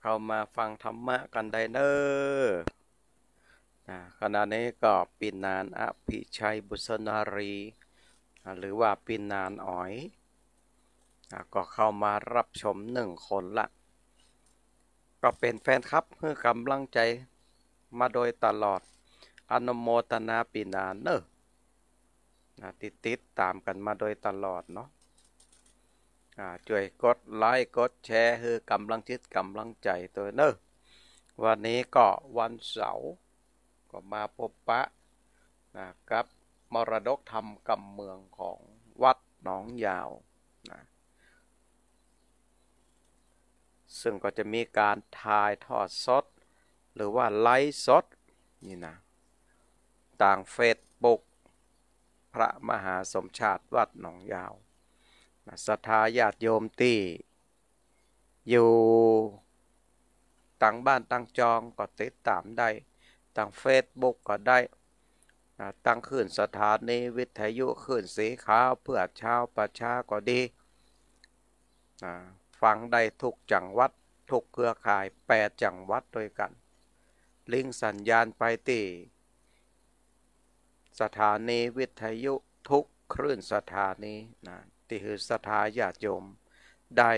เข้ามาฟังธรรมะกันได้เนอขณะนี้ก็ปินนานอภิชัยบุษนารี หรือว่าปินนานอ๋อย ก็เข้ามารับชมหนึ่งคนละ ก็เป็นแฟนครับเพื่อกำลังใจมาโดยตลอดอนโมตนาปินานเนอติดติดตามกันมาโดยตลอดเนาะช่วยกดไลค์ กดแชร์คือกำลังจิต กำลังใจตัวเนอวันนี้ก็วันเสาร์ก็มาพบปะนะครับมรดกธรรมกำเมืองของวัดหนองยาวนะซึ่งก็จะมีการทายทอดสด หรือว่าไลฟ์สดนี่นะต่างเฟซบุ๊กพระมหาสมชาติวัดหนองยาวศรัทธาญาติโยมที่อยู่ต่างบ้านต่างจองก็ติดตามได้ต่างเฟซบุ๊กก็ได้ตั้งขึ้นสถานีวิทยุขึ้นสีขาวเพื่อชาวประชาก็ดีฟังได้ทุกจังหวัดทุกเครือข่ายแปดจังหวัดด้วยกัน ลิงสัญญาณไปตีสถานีวิทยุทุกคลื่นสถานีนะที่คือสถทาญาติโยมได้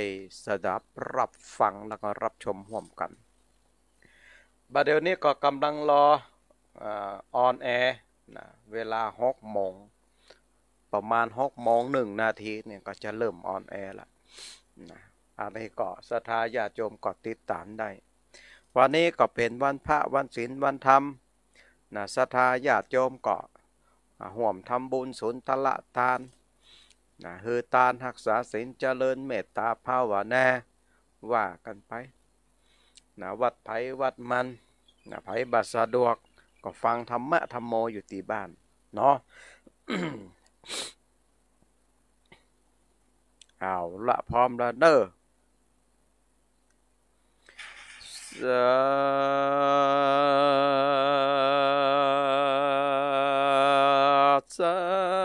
สดับรับฟังแล้วก็รับชมห่วมกันบัดเดี๋ยวนี้ก็กำลังรอออนแอร์นะเวลาหกโมงประมาณหกโมงหนึ่งนาทีเนี่ยก็จะเริ่มออนแอร์ละนะ อะไรก็สถทาญาติโยมก็ติดตามได้ วันนี้ก็เป็นวันพระวันศีลวันธรรมนะสถทาญาติโยมก็ห่วมทำบุญสุนทละทานนะเฮอตานหักษาศีลเจริญเมตตาภาวนาว่ากันไปนะวัดไผวัดมันนะไผบัสะดวก ก็ฟังธรรมะธรรมโมอยู่ตีบ้าน เนาะเอาละพร้อมแล้วเด้อส a s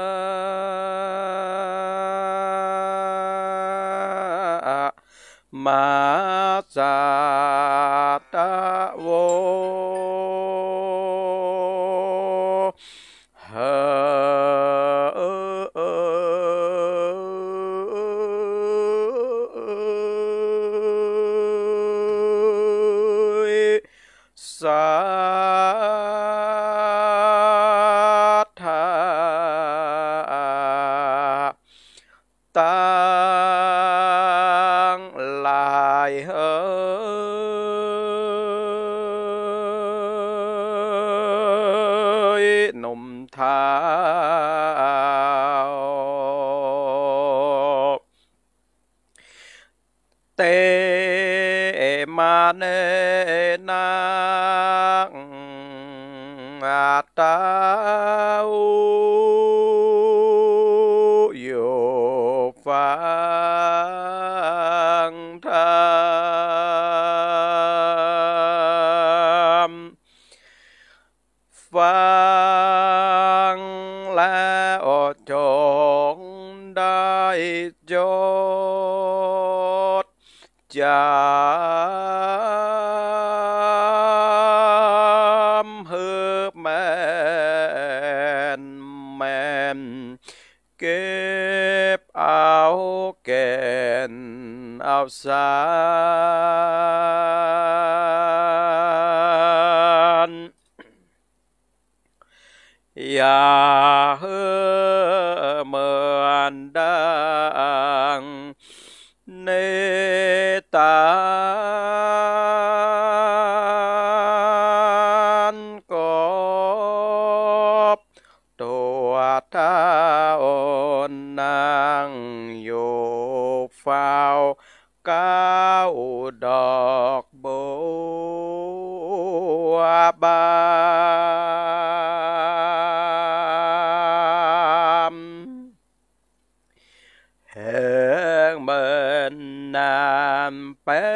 wo ha sa ta vô hờ sa นนานเป็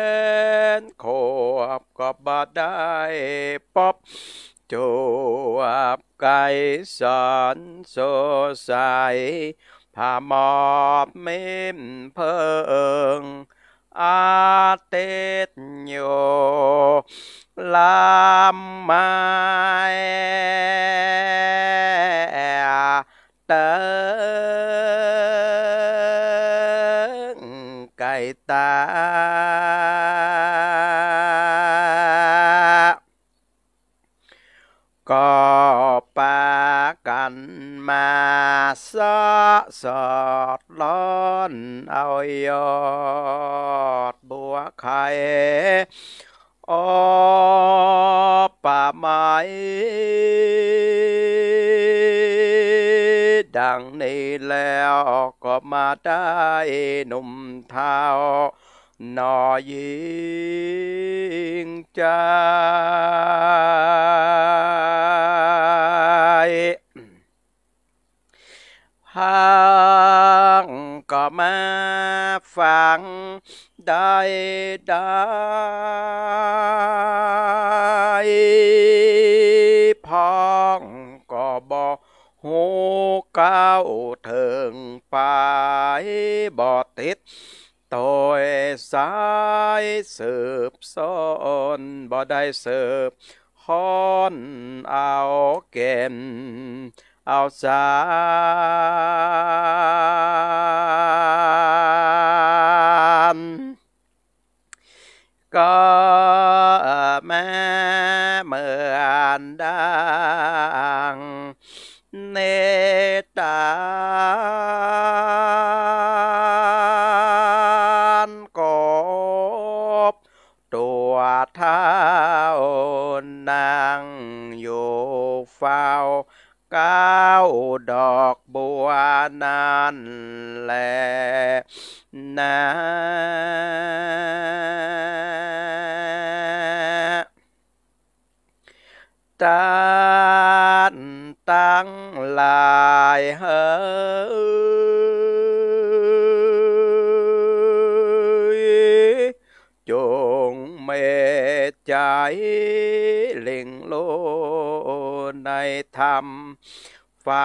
นโคบก็บ่ได้ปอบจวบไก่สอนโซใสผ่ามอบเมมเพิงอาเตตโยลามมาเตไก่ตาก็ปากันมาซะสอดล้อนเอายอดบัวไข่ออป่าไม้ดังนี้แล้วก็มาได้หนุ่มเท้านอยิงใจพังก็มาฟังได้ได้พองก็บอกโหก้าวถึงไปบอติดต่อยสายเสืบสนบ่ได้เสืบฮ้อนเอาเก็มเอาสามก็แม่เมือนดัง nê ta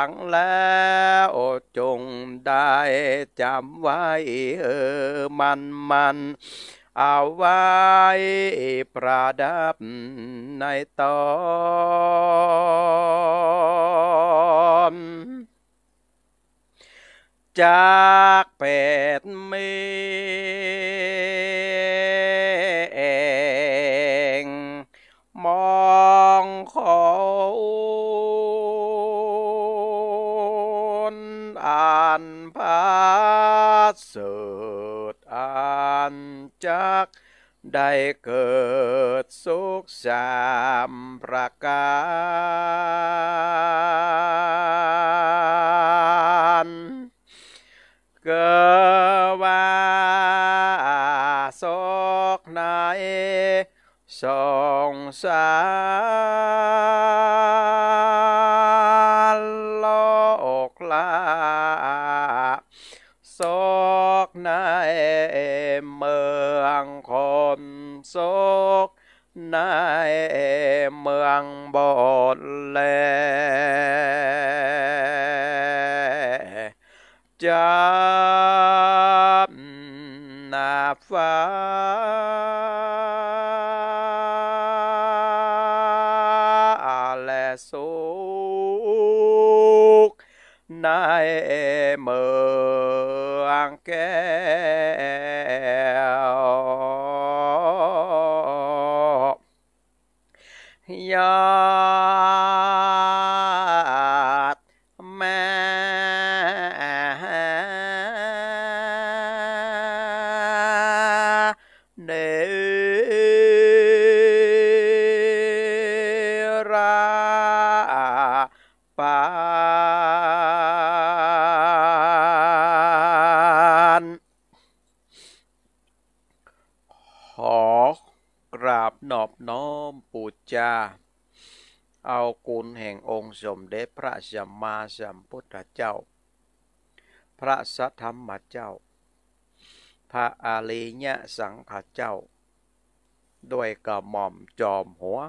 ังแล้วจงได้จำไว้เออมันมัน เอาไว้ประดับในตอนจากเป็ดเมเสดอันจักได้เกิดสุขสามประการ เกว่าสกนายสงสารโลกลาสอ em mương khôn sốt na em mương bột lê cha na pha lê sốt na em mương kê สมเด็จพระสัมมาสัมพุทธเจ้า พระสัทธรรมเจ้า พระอาลียะสังฆเจ้า ด้วยกระหม่อมจอมหัว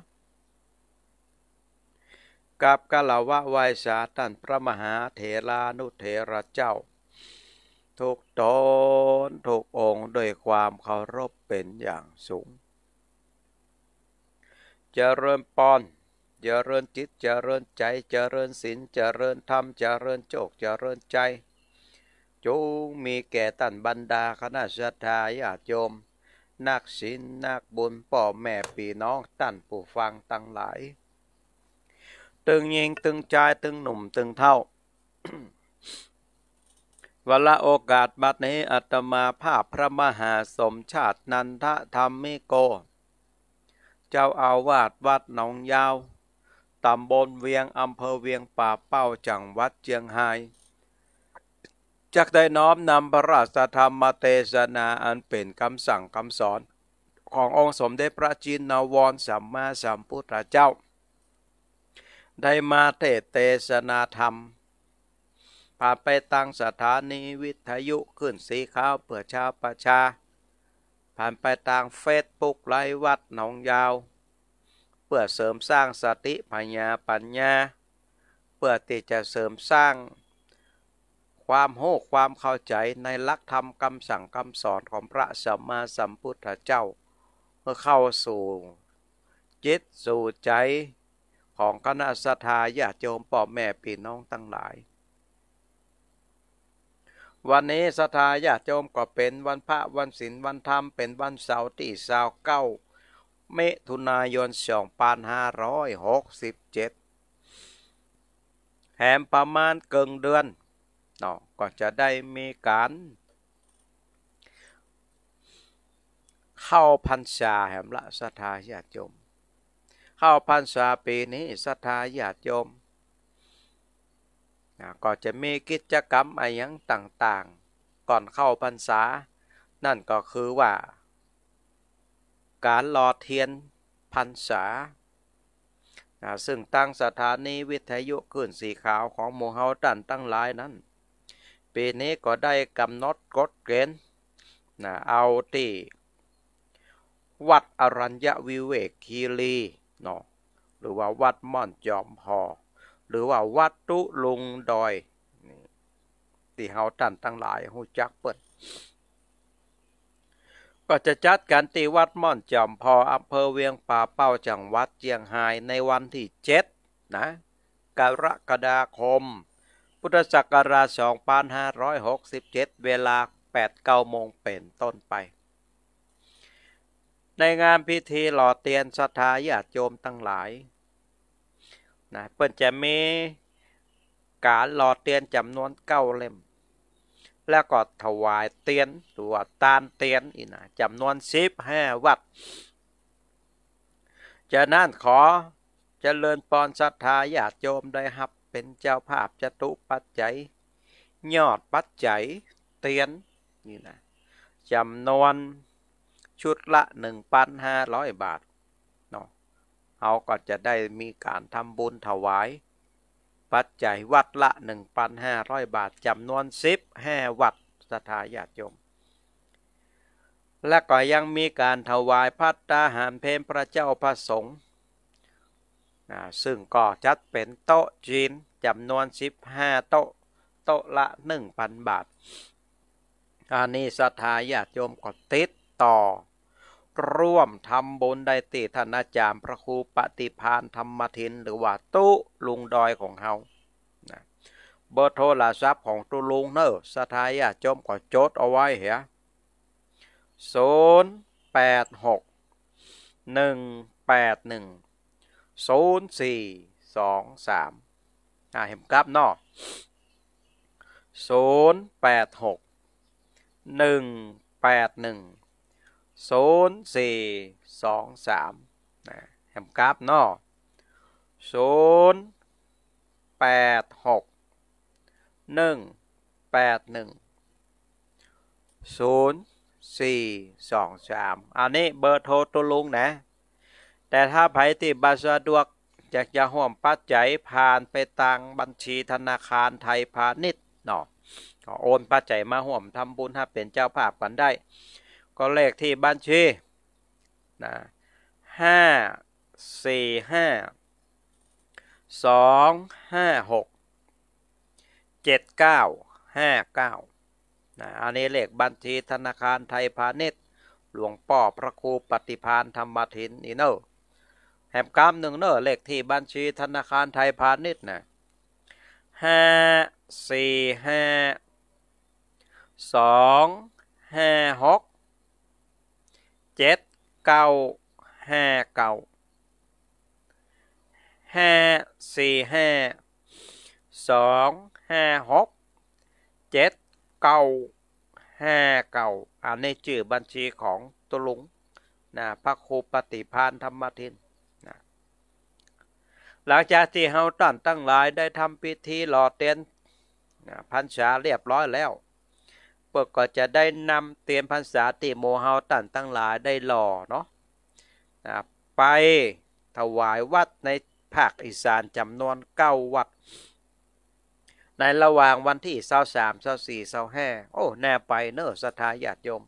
กับกะลาวะวายสาตันพระมหาเถรานุเถระเจ้า ทุกตนทุกองค์ด้วยความเคารพเป็นอย่างสูงจเจริญปอนเจริญจิตเจริญใจเจริญศีลเจริญธรรมเจริญโจกเจริญใจจูมีแก่ตันบรรดาคณะสัตยาญาติโยมนักศีลนักบุญป่อแม่ปีน้องตันผู้ฟังตั้งหลายตึงยิงตึงชายตึงหนุ่มตึงเท่าวันละโอกาสบัดนี้อัตมาภาพพระมหาสมชาตินันทธรรมิโก เจ้าอาวาสวัดหนองยาวตำบลเวียง อำเภอเวียงป่าเป้า จังหวัดเชียงราย จากได้น้อม นำพระราชธรรมเทศนาอันเป็นคำสั่งคำสอน ขององค์สมเด็จพระจินนวรสัมมาสัมพุทธเจ้า ได้มาเทศเทศนาธรรม ผ่านไปตั้งสถานีวิทยุขึ้นสีขาวเผื่อชาวประชา ผ่านไปทางเฟซบุ๊กไลฟ์วัดหนองยาวพื่อเสริมสร้างสติปัญญาปัญญาเพื่อที่จะเสริมสร้าง ความโหความเข้าใจในลักธรรมคำสั่งคำสอนของพระสัมมาสัมพุทธเจ้าเมื่อเข้าสู่จิตสู่ใจ ของคณะสัตยาติโยมป่อแม่พี่น้องทั้งหลาย วันนี้สัตยาติโยมก็เป็นวันพระวันศีลวันธรรมเป็นวันเสาร์ที่สาวเก้ามิถุนายน 2567 แหมประมาณเกิงเดือนนอะก็จะได้มีการ เข้าพรรษา แหมละสัทธาญาติโยมเข้าพรรษาปีนี้สัทธาญาติโยมก็จะมีกิจกรรมอะไรต่างๆ ก่อนเข้าพรรษา นั่นก็คือว่าการหลอเทียนพรรษา ซึ่งตั้งสถานีวิทยุขึ้นสีขาวของโมเฮาตันตั้งหลายนั้น ปีนี้ก็ได้กำหนดกฎเกณฑ์เอาที่วัดอรัญญวิเวกคีรีเนาะหรือว่าวัดม่อนจอมพอ หรือว่าวัดตุลุงดอยที่เฮาตันตั้งหลายหูจักเปิดก็จะจัดการตีวัดม่อนจอมพออำเภอเวียงป่าเป้าจังหวัดเจียงไฮในวันที่เจ็ดนะกรกฎาคม พุทธศักราช 2567 เวลา8เก้าโมงเป็นต้นไป ในงานพิธีหล่อเตียนศรัทธาญาติโยมตั้งหลายนะเปิ้นจะมีการหล่อเตียนจำนวนเก้าเล่มแล้วก็ถวายเตียน ตัวตานเตียนอีกนะจำนวนสิบห้าวัดจะนั่นขอจเจริญปอนศรัทธาญาติโยมได้หับเป็นเจ้าภาพจตุปัจจัยยอดปัจจัยเตียนนี่นะจำนวนชุดละ 1,500 บาทเนาะเขาก็จะได้มีการทำบุญถวายปัจจัยวัดละ 1,500 บาทจำนวน1่วัดสถาญาติโยม และก็ยังมีการถวายพัตตาหารเพนพระเจ้าพระสงฆ์ซึ่งก็จัดเป็นโต๊ะจีนจำนวน 15โต๊ะโต๊ะ ละ 1,000 บาท อันนี้สถาญาติโยมก็ติดต่อร่วมทำบุญได้ติทานาจามพระครูปฏิพานธรรมทินหรือว่าตุลุงดอยของเฮาเบอร์โทรศัพท์ของตุลุงเนอะสถายาจมก่็โจทย์เอาไว้เหรอโซนแปดหกหนึ่งแปดหนึ่งโซนสี่สองสามอ่าเห็นกราฟนอะศูนแปดหกหนึ่งแปดหนึ่งศูนย์สี่สองสามนะแฮมกราฟนอศูนย์แปดหกหนึ่งแปดหนึ่งศูนย์สี่สองสามอันนี้เบอร์โทรตัวลุงนะแต่ถ้าไผที่บาสะดวกอยากจะห่วม ปัจจัยผ่านไปตังบัญชีธนาคารไทยพาณิชย์เนาะโอน ปัจจัยมาห่วมทำบุญถ้าเป็น เจ้าภาพกัน ได้ก็เลขที่บัญชีนะห้าสี่ห้าสองห้าหกเจ็ดเก้าห้าเก้านะอันนี้เลขบัญชีธนาคารไทยพาณิชย์ หลวงป่อพระครูปฏิพานธรรมทินนี่เนอแหมกามหนึ่งเนอเลขที่บัญชีธนาคารไทยพาณิชย์นะห้าสี่ห้าสองห้าหกเจ็ดเก้าห้าเก้า ห้าสี่ห้าสองห้าหก เจ็ดเก้าห้าเก้าอันนี้ชื่อบัญชีของตุลุงนะพระครูปฏิพานธรรมทินนะหลังจากที่เฮาตั้นตั้งหลายได้ทำพิธีหล่อเตียนนะพันษาเรียบร้อยแล้วปก็จะได้นำเตรียมภาษาติโมเฮาตันตั้งหลายได้หล่อเนาะนะไปถวายวัดในภาคอีสานจำนวนเก้าวัด ในระหว่างวันที่เศร้าสามเศร้าสี่เศร้าห้าโอ้แน่ไปเนอะสถาญาติโยม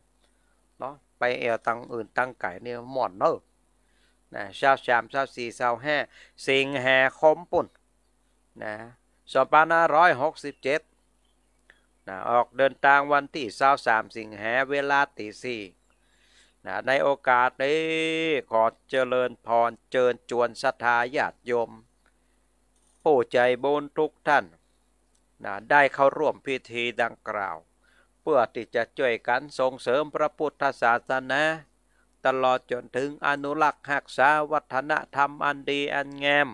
เนาะไปเอวตังอื่นตั้งไก่เนี่ยหมอนเนอะนะเาราสามเาราสี่เาราห้าสิงแห่คมปุ่นนะสองพันห้าร้อยหกสิบเจ็ดนะออกเดินทางวันที่สาวสามสิงหาเวลาตีสี่นะในโอกาสนี้ขอเจริญพร เจริญจวนศรัทธาญาติโยม ผู้ใจบุญทุกท่านนะได้เข้าร่วมพิธีดังกล่าว เพื่อที่จะช่วยกันส่งเสริมพระพุทธศาสนาตลอดจนถึงอนุรักษ์หักษาวัฒนธรรมอันดีอันงาม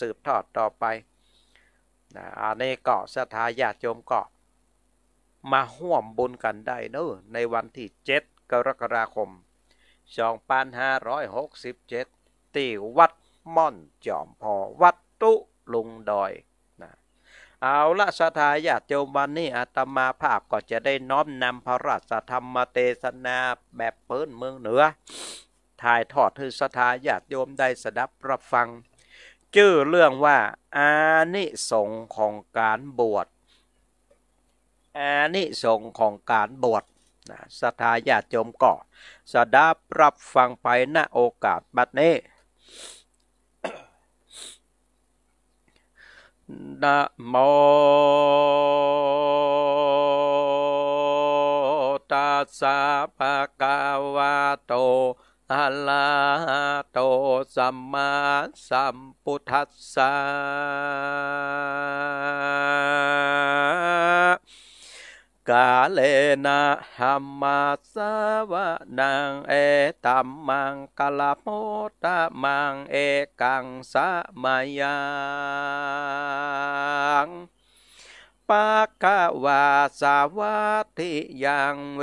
สืบทอดต่อไปนะอันนี้กาะสถาญาติโยมเกาะมาห่วมบุญกันได้เนอในวันที่ 7 กรกฎาคม 2567 ที่วัดม่อนจอมพอวัดตุลุงดอยนะเอาละสถาญาติโยมวันนี้อาตมาภาพก็จะได้น้อมนำพระราชธรรมเทศนาแบบเพิ่นเมืองเหนือ ถ่ายทอดให้สถาญาติโยมได้สดับรับฟัง ชื่อเรื่องว่า อานิสงของการบวชอานิสงของการบวชนะสถทาญาติโยมก่อสดาปรับฟังไปณโอกาสบัดนี้ นะโมตัสสะภะคะวะโตอะระหะโต สัมมาสัมพุทธัสสะกาเลนะหัมมาสาวะนางเอตัมมังกลาโมตะมังเอกังสะมายังปากวาสาวะติยังเว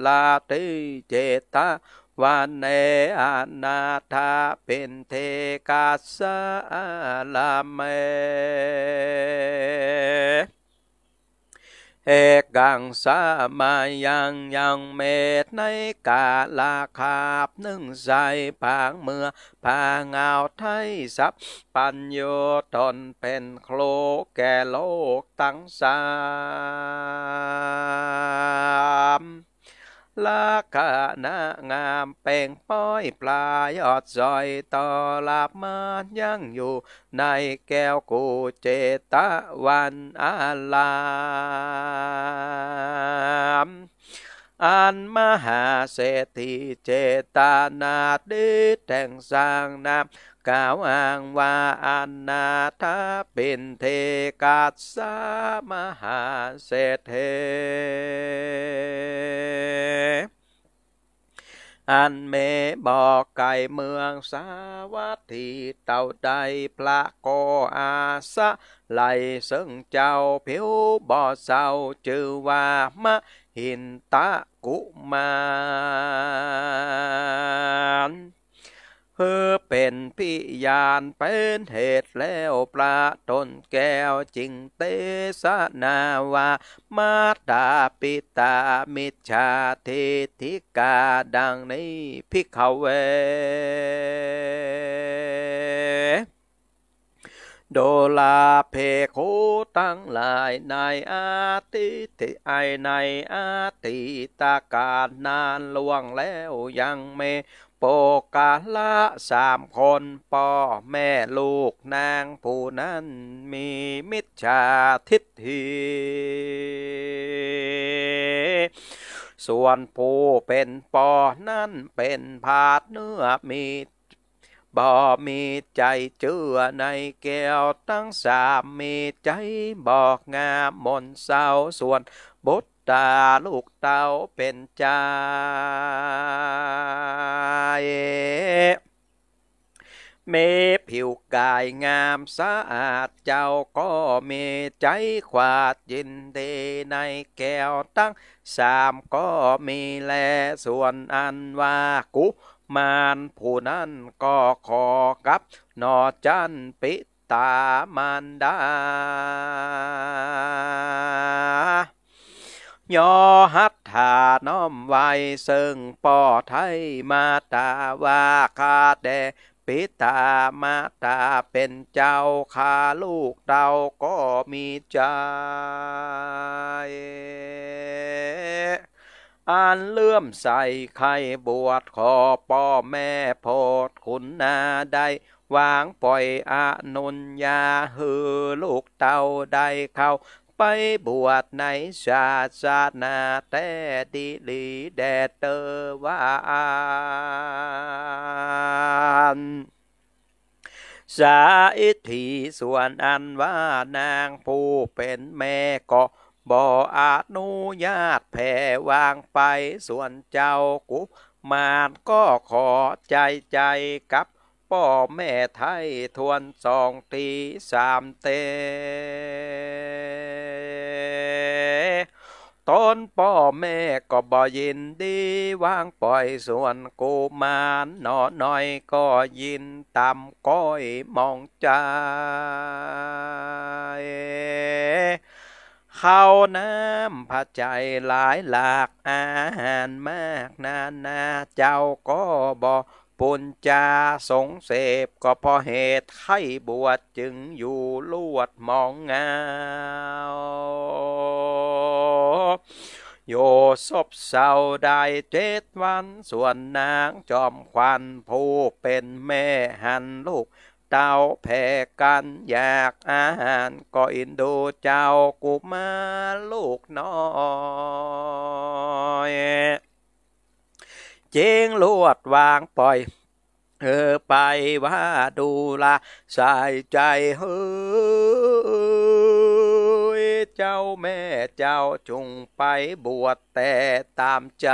หลาติเจตาวันเนอนาถาเป็นเทกาสะลาเมเอกกังสามายังยังเมตในกาลาคาบนึ่งใจผางเมื่อผางอาวไทยสับ ปัญโยตนเป็นโคลแก่โลกตั้งสามลักณะงามเป่งป้อยปลายอดจอย ต่อลาบมันยังอยู่ในแก้วกูเจตวันอาลามอันมหาเศรษฐีเจตนาดิแต่งสร้างนามกล่าวอ้างว่าอนาถาเป็นเทกาสา มหาเศรษฐอันเมบอกไก่เมืองสาวัตถีเต่าใดพระโกอาสะไหลซึ่งเจ้าผิวบ่อเศร้าจือว่ามะหินตะกุมารพื่อเป็นพิยานเป็นเหตุแล้วปลาตนแก้วจริงเตสนาวามาตาปิตามิชาเทธิกาดังนี้พิกเวโดลาเพโคตั้งหลายในอาทิต์ไอในอาทิตตาการนานล่วงแล้วยังไม่ปกาละสามคนป่อแม่ลูกนางผู้นั้นมีมิจฉาทิฏฐิส่วนผู้เป็นปอนั้นเป็นผาดเนื้อมี บ่มีใจเจือในแก้วทั้งสามมีใจบอกงามมนเศร้าส่วนบทตาลูกเต้าเป็นใจเมผิวกายงามสะอาด เจ้าก็มีใจขวาดยินดีในแก้วตั้ง สามก็มีแลส่วนอันว่ากุมานผู้นั้นก็ขอกับ นอจันปิตามันดายอหัดถาน้อมไว้ซึ่งป่อไทย มาตาวาคาเดปิตามาตาเป็นเจ้าคาลูกเตาก็มีใจอันเลื่อมใสใครบวชขอพ่อแม่โพดคุณนาได้ วางปล่อยอนุญญาหือลูกเตาได้เข้าไปบวชในศาสนาแต่ดีลี แดเตวาน สา อิทธิส่วนอันว่านางผู้เป็นแม่ก็บ่อนุญาตแผ่วางไปส่วนเจ้ากุมารก็ขอใจใจกับพ่อแม่ไทย ทวนสองตีสามเตนพ่อแม่ก็บ่ยินดีวางปล่อยส่วนกูมานหนอหน่อยก็ยินตามก้อยมองใจข้าวน้ำผัดใจหลายหลากอาหารมากนานาเจ้าก็บ่ปุญจาสงเสพก็พอเหตุให้บวชจึงอยู่ลวดมองเงาโยศบเศร้าได้เจ็ดวันส่วนนางจอมควันผู้เป็นแม่หันลูกเต้าแพ่กันอยากอาหารก็อินดูเจ้ากุมาลูกน้อยเจงลวดวางปล่อย เออไปว่าดูละใส่ใจเฮ้ยเจ้าแม่เจ้าจุงไปบวชแต่ตามใจ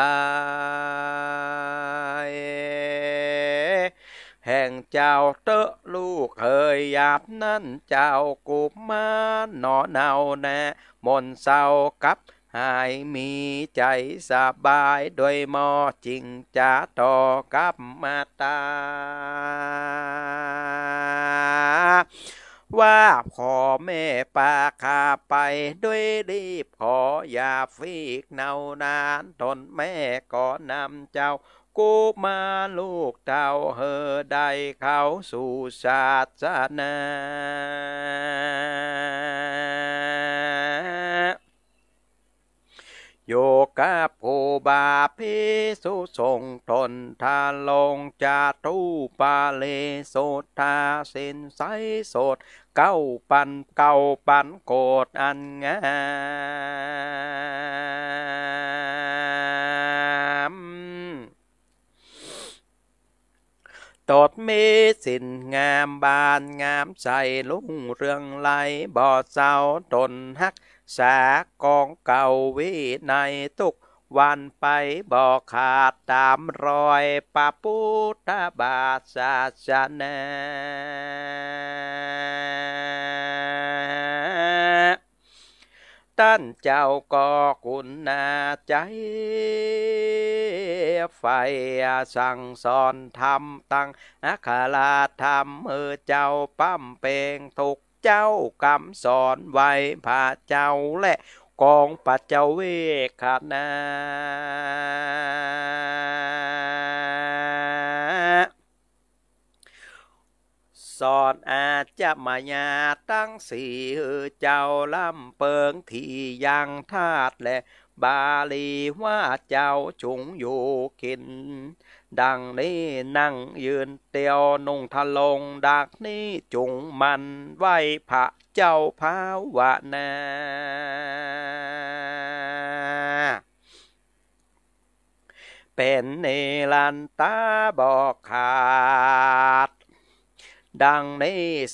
แห่งเจ้าเตอะลูกเฮยหยาบนั้น เจ้ากุมาหนอเนาแน่มนเศร้ากับหายมีใจสบาย โดยมอจริง จะต่อกับมาตา ว่าขอแม่ปาคาไปด้วยรีบขออย่าฟีกเนานานทนแม่ก่อนำเจ้ากูมาลูกเต่าเฮอได้เขาสู่ศาสนาโยกาภูบาพิสุสงทนทาลงจาทุปาเลโสทาสินไสสดเก้าปันเก้าปันโกดอันงามตดมีสินงามบานงามใสลุ่งเรื่องไหลบ่อเศร้าตนฮักสากองเก่าวิในทุกวันไปบอกขาดตามรอยปะพุทธบาทศาสนาท่านเจ้าก็คุณนาใจ ไฟสั่งสอนธรรมตั้งอัคลาธรรมเออเจ้าปั้มเพลงทุก้ากำสอนไว้พระเจ้าและกองปัจเจเวคนา สอนอาจจะมายาตั้งสี่เจ้าลำเปิงที่ยังธาตุและบาลีว่าเจ้าจงอยู่กิน ดังนี้นั่งยืนเตียวนุ่งทะลงดักนี้จุงมันไหวพระเจ้าภาวนา เป็นเนลันตาบอกขาดดังใน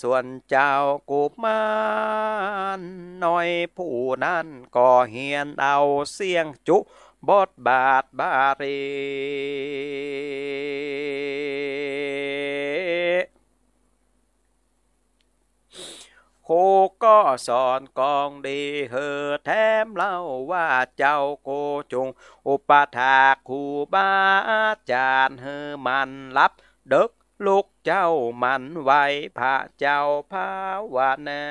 ส่วนเจ้ากุมารน้อยผู้นั้น ก็เฮียนเอาเสียงจุบทบาทบารีครูก็สอนกองดีเฮอแถมเล่าว่า เจ้าโกจุงอุปถาครูบาอาจารย์เฮอมันรับ đức ลุกเจ้ามันไว้พระเจ้าภาวนา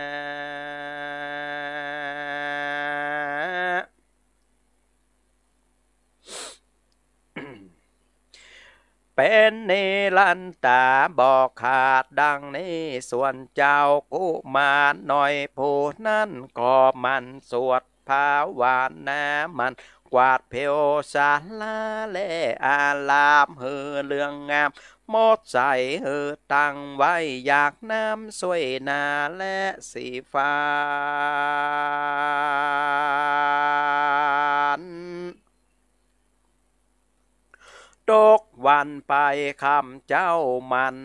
เป็นนนลันตาบอกขาดดังนี้ ส่วนเจ้ากุมาหน่อยผู้นั้นก็มันสวดภาวนา มันกวาดเพวสาลาและอาลามเฮือเรื่องงามหมดใสเออตั้งไว้อยากน้ำสวยนาและสีฟ้าตกวันไปคำเจ้ามัน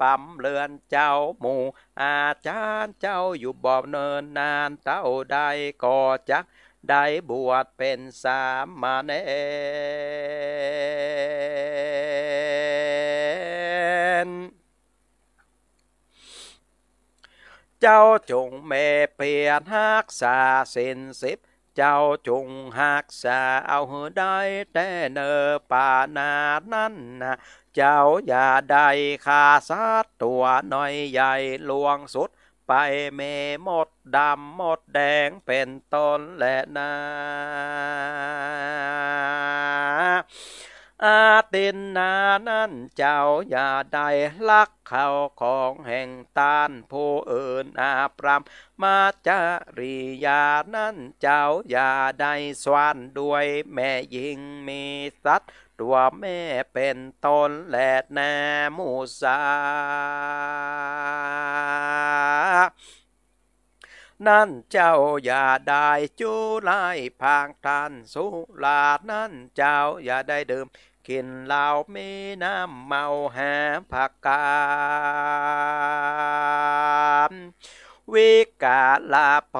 ปั๊มเลือนเจ้าหมู่อาจารย์เจ้าอยู่บ่อเนินนานเต้าใดก็จักได้บวชเป็นสามมาเนนเจ้าจงเมเปียนฮักษาสินสิบ เจ้าจงหักษาเอาได้แต่เนอป่านานั้นนะเจ้าอย่าได้ขาสัตตัวน้อยใหญ่ลวงสุดไปเมหมดดำหมดแดงเป็นต้นและนา อาตินนานั้น เจ้า อย่า ได้ ลักเข้าของแห่งตาน ผู้อื่นอา ปรามมาจาริยานั้น เจ้า อย่า ได้ สวานด้วยแม่ ยิงมีสัตว์ตัวแม่เป็นตนแหลดแนมูสา นั่นเจ้าอย่าได้จูไล่พางทานสุลานั่นเจ้าอย่าได้ดื่มกินเหล้ามีน้ำเมาแหมผักกาดวิกาลาโพ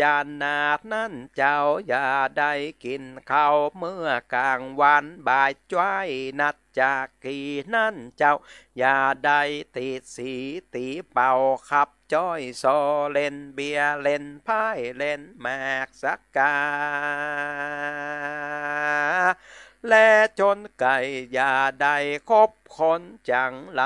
จานนานั้นเจ้าอย่าได้กินข้าวเมื่อกลางวันบ่ายจ้อยนัดจากกีนั่นเจ้าอย่าได้ติดสีตีเป่าขับจ้อยโซเล่นเบียเล่นพายเล่นแมกสักกา และจนไก่อย่าได้คบคนจังไร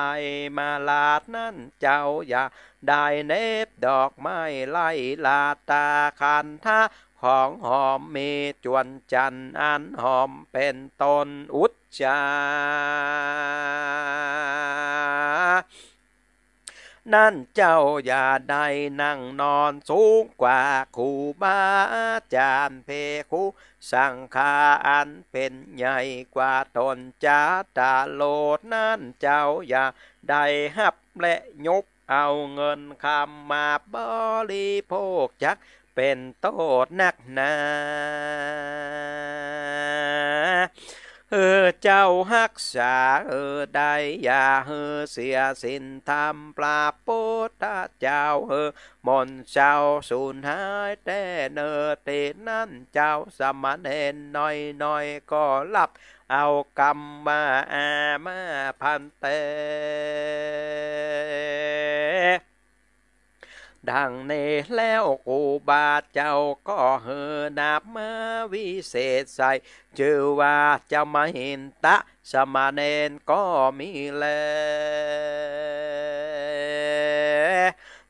มาลาดนั่นเจ้าอย่าได้เนบดอกไม้ไล่ลาตาคันทะของหอมมีจวนจันอันหอมเป็นตนอุจจานั่นเจ้าอย่าได้นั่งนอนสูงกว่าคูบาอาจารย์เพคุ สังฆาอันเป็นใหญ่กว่าตนจ้าตาโลดนั่นเจ้าอย่าได้หับและยกเอาเงินคำมาบริโภคจัก เป็นโทษนักหนาเออเจ้าฮักษาเออไดอย่าเออเสียสินธรรม ปราโปุทธเจ้าเออมนเจ้าสูญหายแต่เนอเตนั้นเจ้าสมณเณรน้อยน้อยก็หลับ เอากรรมมาอามา พันเตดังเนแล้วอุบาทเจ้าก็เหินาบมาวิเศษใสเื่อว่าจะมาเห็นตะ สมาเนนก็มีแล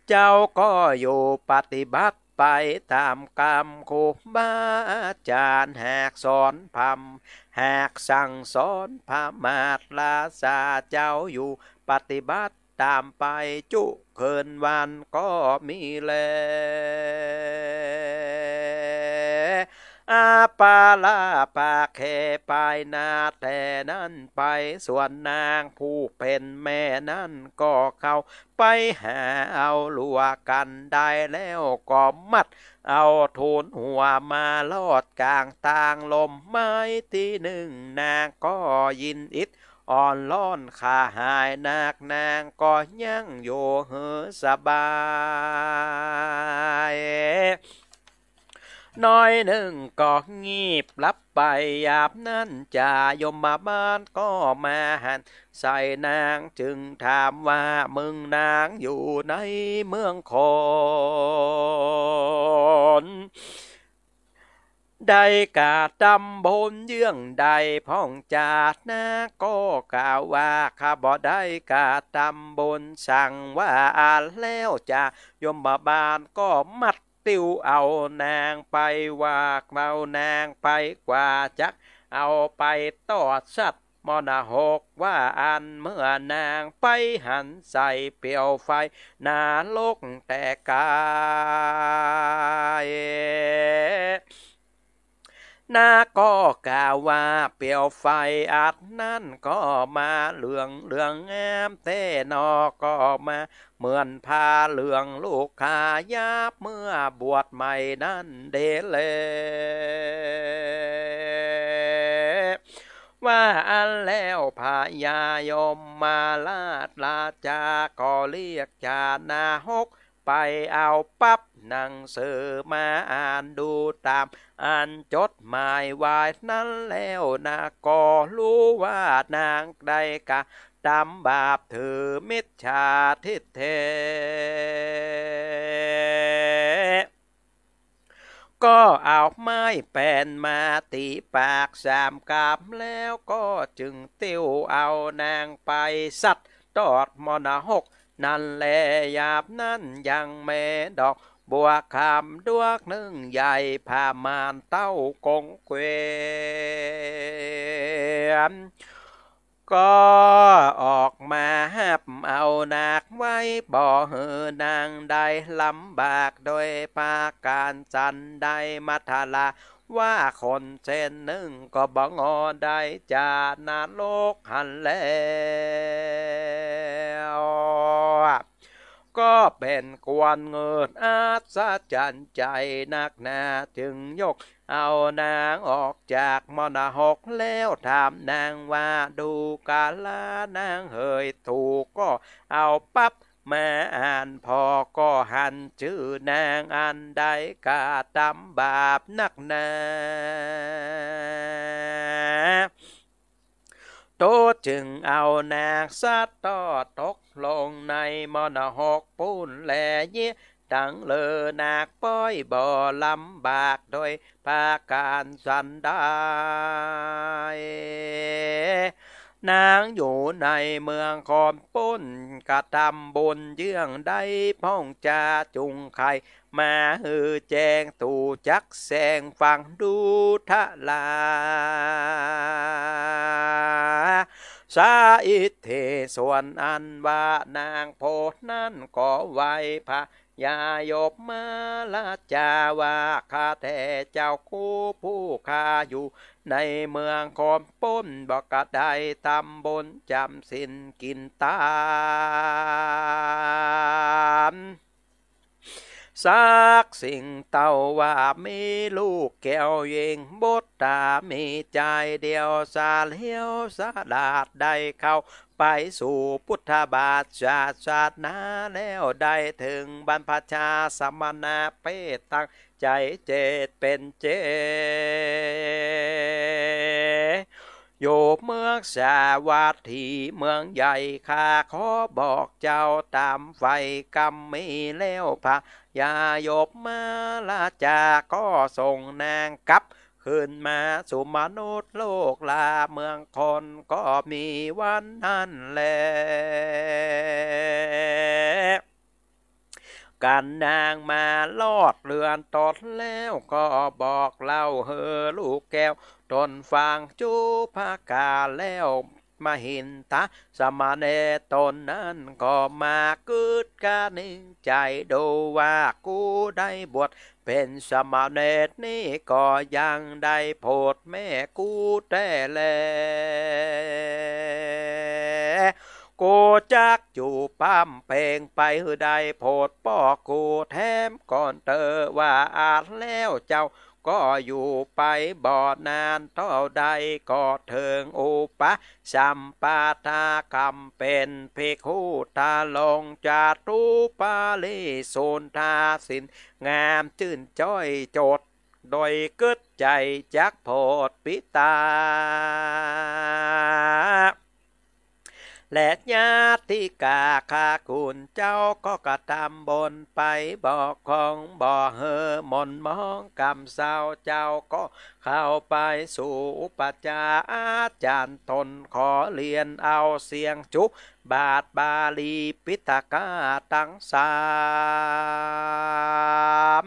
เจ้าก็อยู่ปฏิบัติไปตามกรรมครูบาอาจารย์แหกสอนพรมแหกสั่งสอนพระมาตลาสาเจ้าอยู่ปฏิบัติตามไปจุเขินวันก็มีแลอาปาลาปาเคไปนาแต่นั่นไปส่วนนางผู้เป็นแม่นั่นก็เข้าไปหาเอาลัวกันได้แล้วก็มัด เอาทูนหัวมาลอดกลางต่างลมไม้ที่หนึ่งนางก็ยินอิดอ่อนล้อนขาหายนากนางก็ยังโยเหอสบาย น้อยหนึ่งก็งีบรับไป หยาบนั้นจะยมมาบ้านก็มาหัน ใส่นางจึงถามว่ามึงนางอยู่ในเมืองคนได้กาดำบนเยื่องใดพ่องจาดนะก็กล่าวว่าข้าบ่ได้กาดำบนสั่งว่าอาแล้วจะยมบาบาลก็มัด ติวเอานางไปว่าเอานางไปกว่าจัก เอาไปตอดสัตวมอนาหกว่าอันเมื่อนางไปหันใส่เปลวไฟนาลกแต่กายนาก็กาว่าเปียวไฟอัดนั่นก็มาเหลืองเหลืองแงมเตนอก็มา เหมือนพาเหลืองลูกขายาบ เมื่อบวชใหม่นั่นเดเลว่าอันแล้วพายายมมาลาดลาจาก็เรียกจานาหกไปเอาปั๊บหนังสือมาอ่านดูตามอ่านจดหมายวายนั้นแล้วนะก็รู้ว่านางใดกะดำบาปถือมิจฉาทิฏฐิก็เอาไม้แผ่นมาตีปากสามกามแล้วก็จึงติ้วเอานางไปสัตว์ตอดมอนหกนั่นแลหยาบนั่นยังแม่ดอกบัวคำดวกนึ่งใหญ่ผามานเต้ากงเควนก็ออกมาหับเอาหนักไว้บ่อเหอนางได้ลำบากโดยปาการจันไดมัทลาว่าคนเช่นหนึ่งก็บังอได้จากนาโลกหันแล้ว ก็เป็นกวนเงินอาสาจันใจนักหนาถึงยก เอานางออกจากมณหกแล้วถามนางว่าดูกาลานางเหยถูกก็เอาปับ๊บมาอ่านพอก็หันชื่อนางอันใดกาตำบาปนักหนาโตจึงเอานางสัตตอตกลงในมณหกปูนแหลเยดังเลอนากป้อยบ่อลำบากโดย ภาการสันได้นางอยู่ในเมืองคอมป้นกระทำบนเยื่องได้พ้องจาจุงไข่มาฮือแจงตูจักแสงฟังดูทะลา สาอิเทส่วนอันว่านางโพนั้นก็ไวพระยายบมาลาจาวาคาแทเจ้าคู่ผู้คาอยู่ในเมืองคมปุ้นบอกกระไดตำบนจำสินกินตามสักสิ่งเต่าว่ามีลูกแก้วยิงบดตามีใจเดียว สาเลี้ยวสาดาดได้เข้าไปสู่พุทธบาทชาติชาตินาแล้วได้ถึงบรรพชาสมณะเปตังใจเจตเป็นเจอยู่เมืองสาวัตถีเมืองใหญ่ ข้า ขอบอกเจ้าตามไฟกรรมมีแล้วพระยายบมาลาจาก็ส่งนางกับ ขึ้นมาสุมนุษย์โลกลาเมืองคนก็มีวันนั้นแหละกันนางมาลอดเรือนตดแล้วก็บอกเล่าเฮอลูกแก้วตนฟังจูพากาแล้ว มาหินตาสมาเนตนนั้นก็มากิดกาหนึ่ง ใจดูว่ากูได้บวชเป็นสมาเนตนี่ก็ยังได้โพดแม่กูแต่แล้วโกจักอยู่ปั้มเพลงไปหือใดโพดป่อกูแถมก่อนเตอว่าอาจแล้วเจ้า ก็อยู่ไปบ่อนานเท่าใดก็เถิงอุปะสัมปาทาคำเป็นภิกขุตาลงจาตุปาลีสุนทาสิน งามจื่นจ้อยโจด โดยกึดใจจักโพดปิตาและญาติกาคาคุณเจ้าก็กระทำบนไปบอกของบ่อเฮอมนมองกำเศร้าเจ้าก็เข้าไปสู่ปัจจาอาจารย์ตนขอเรียนเอาเสียง จุบาทบาลีปิตกาตั้งสาม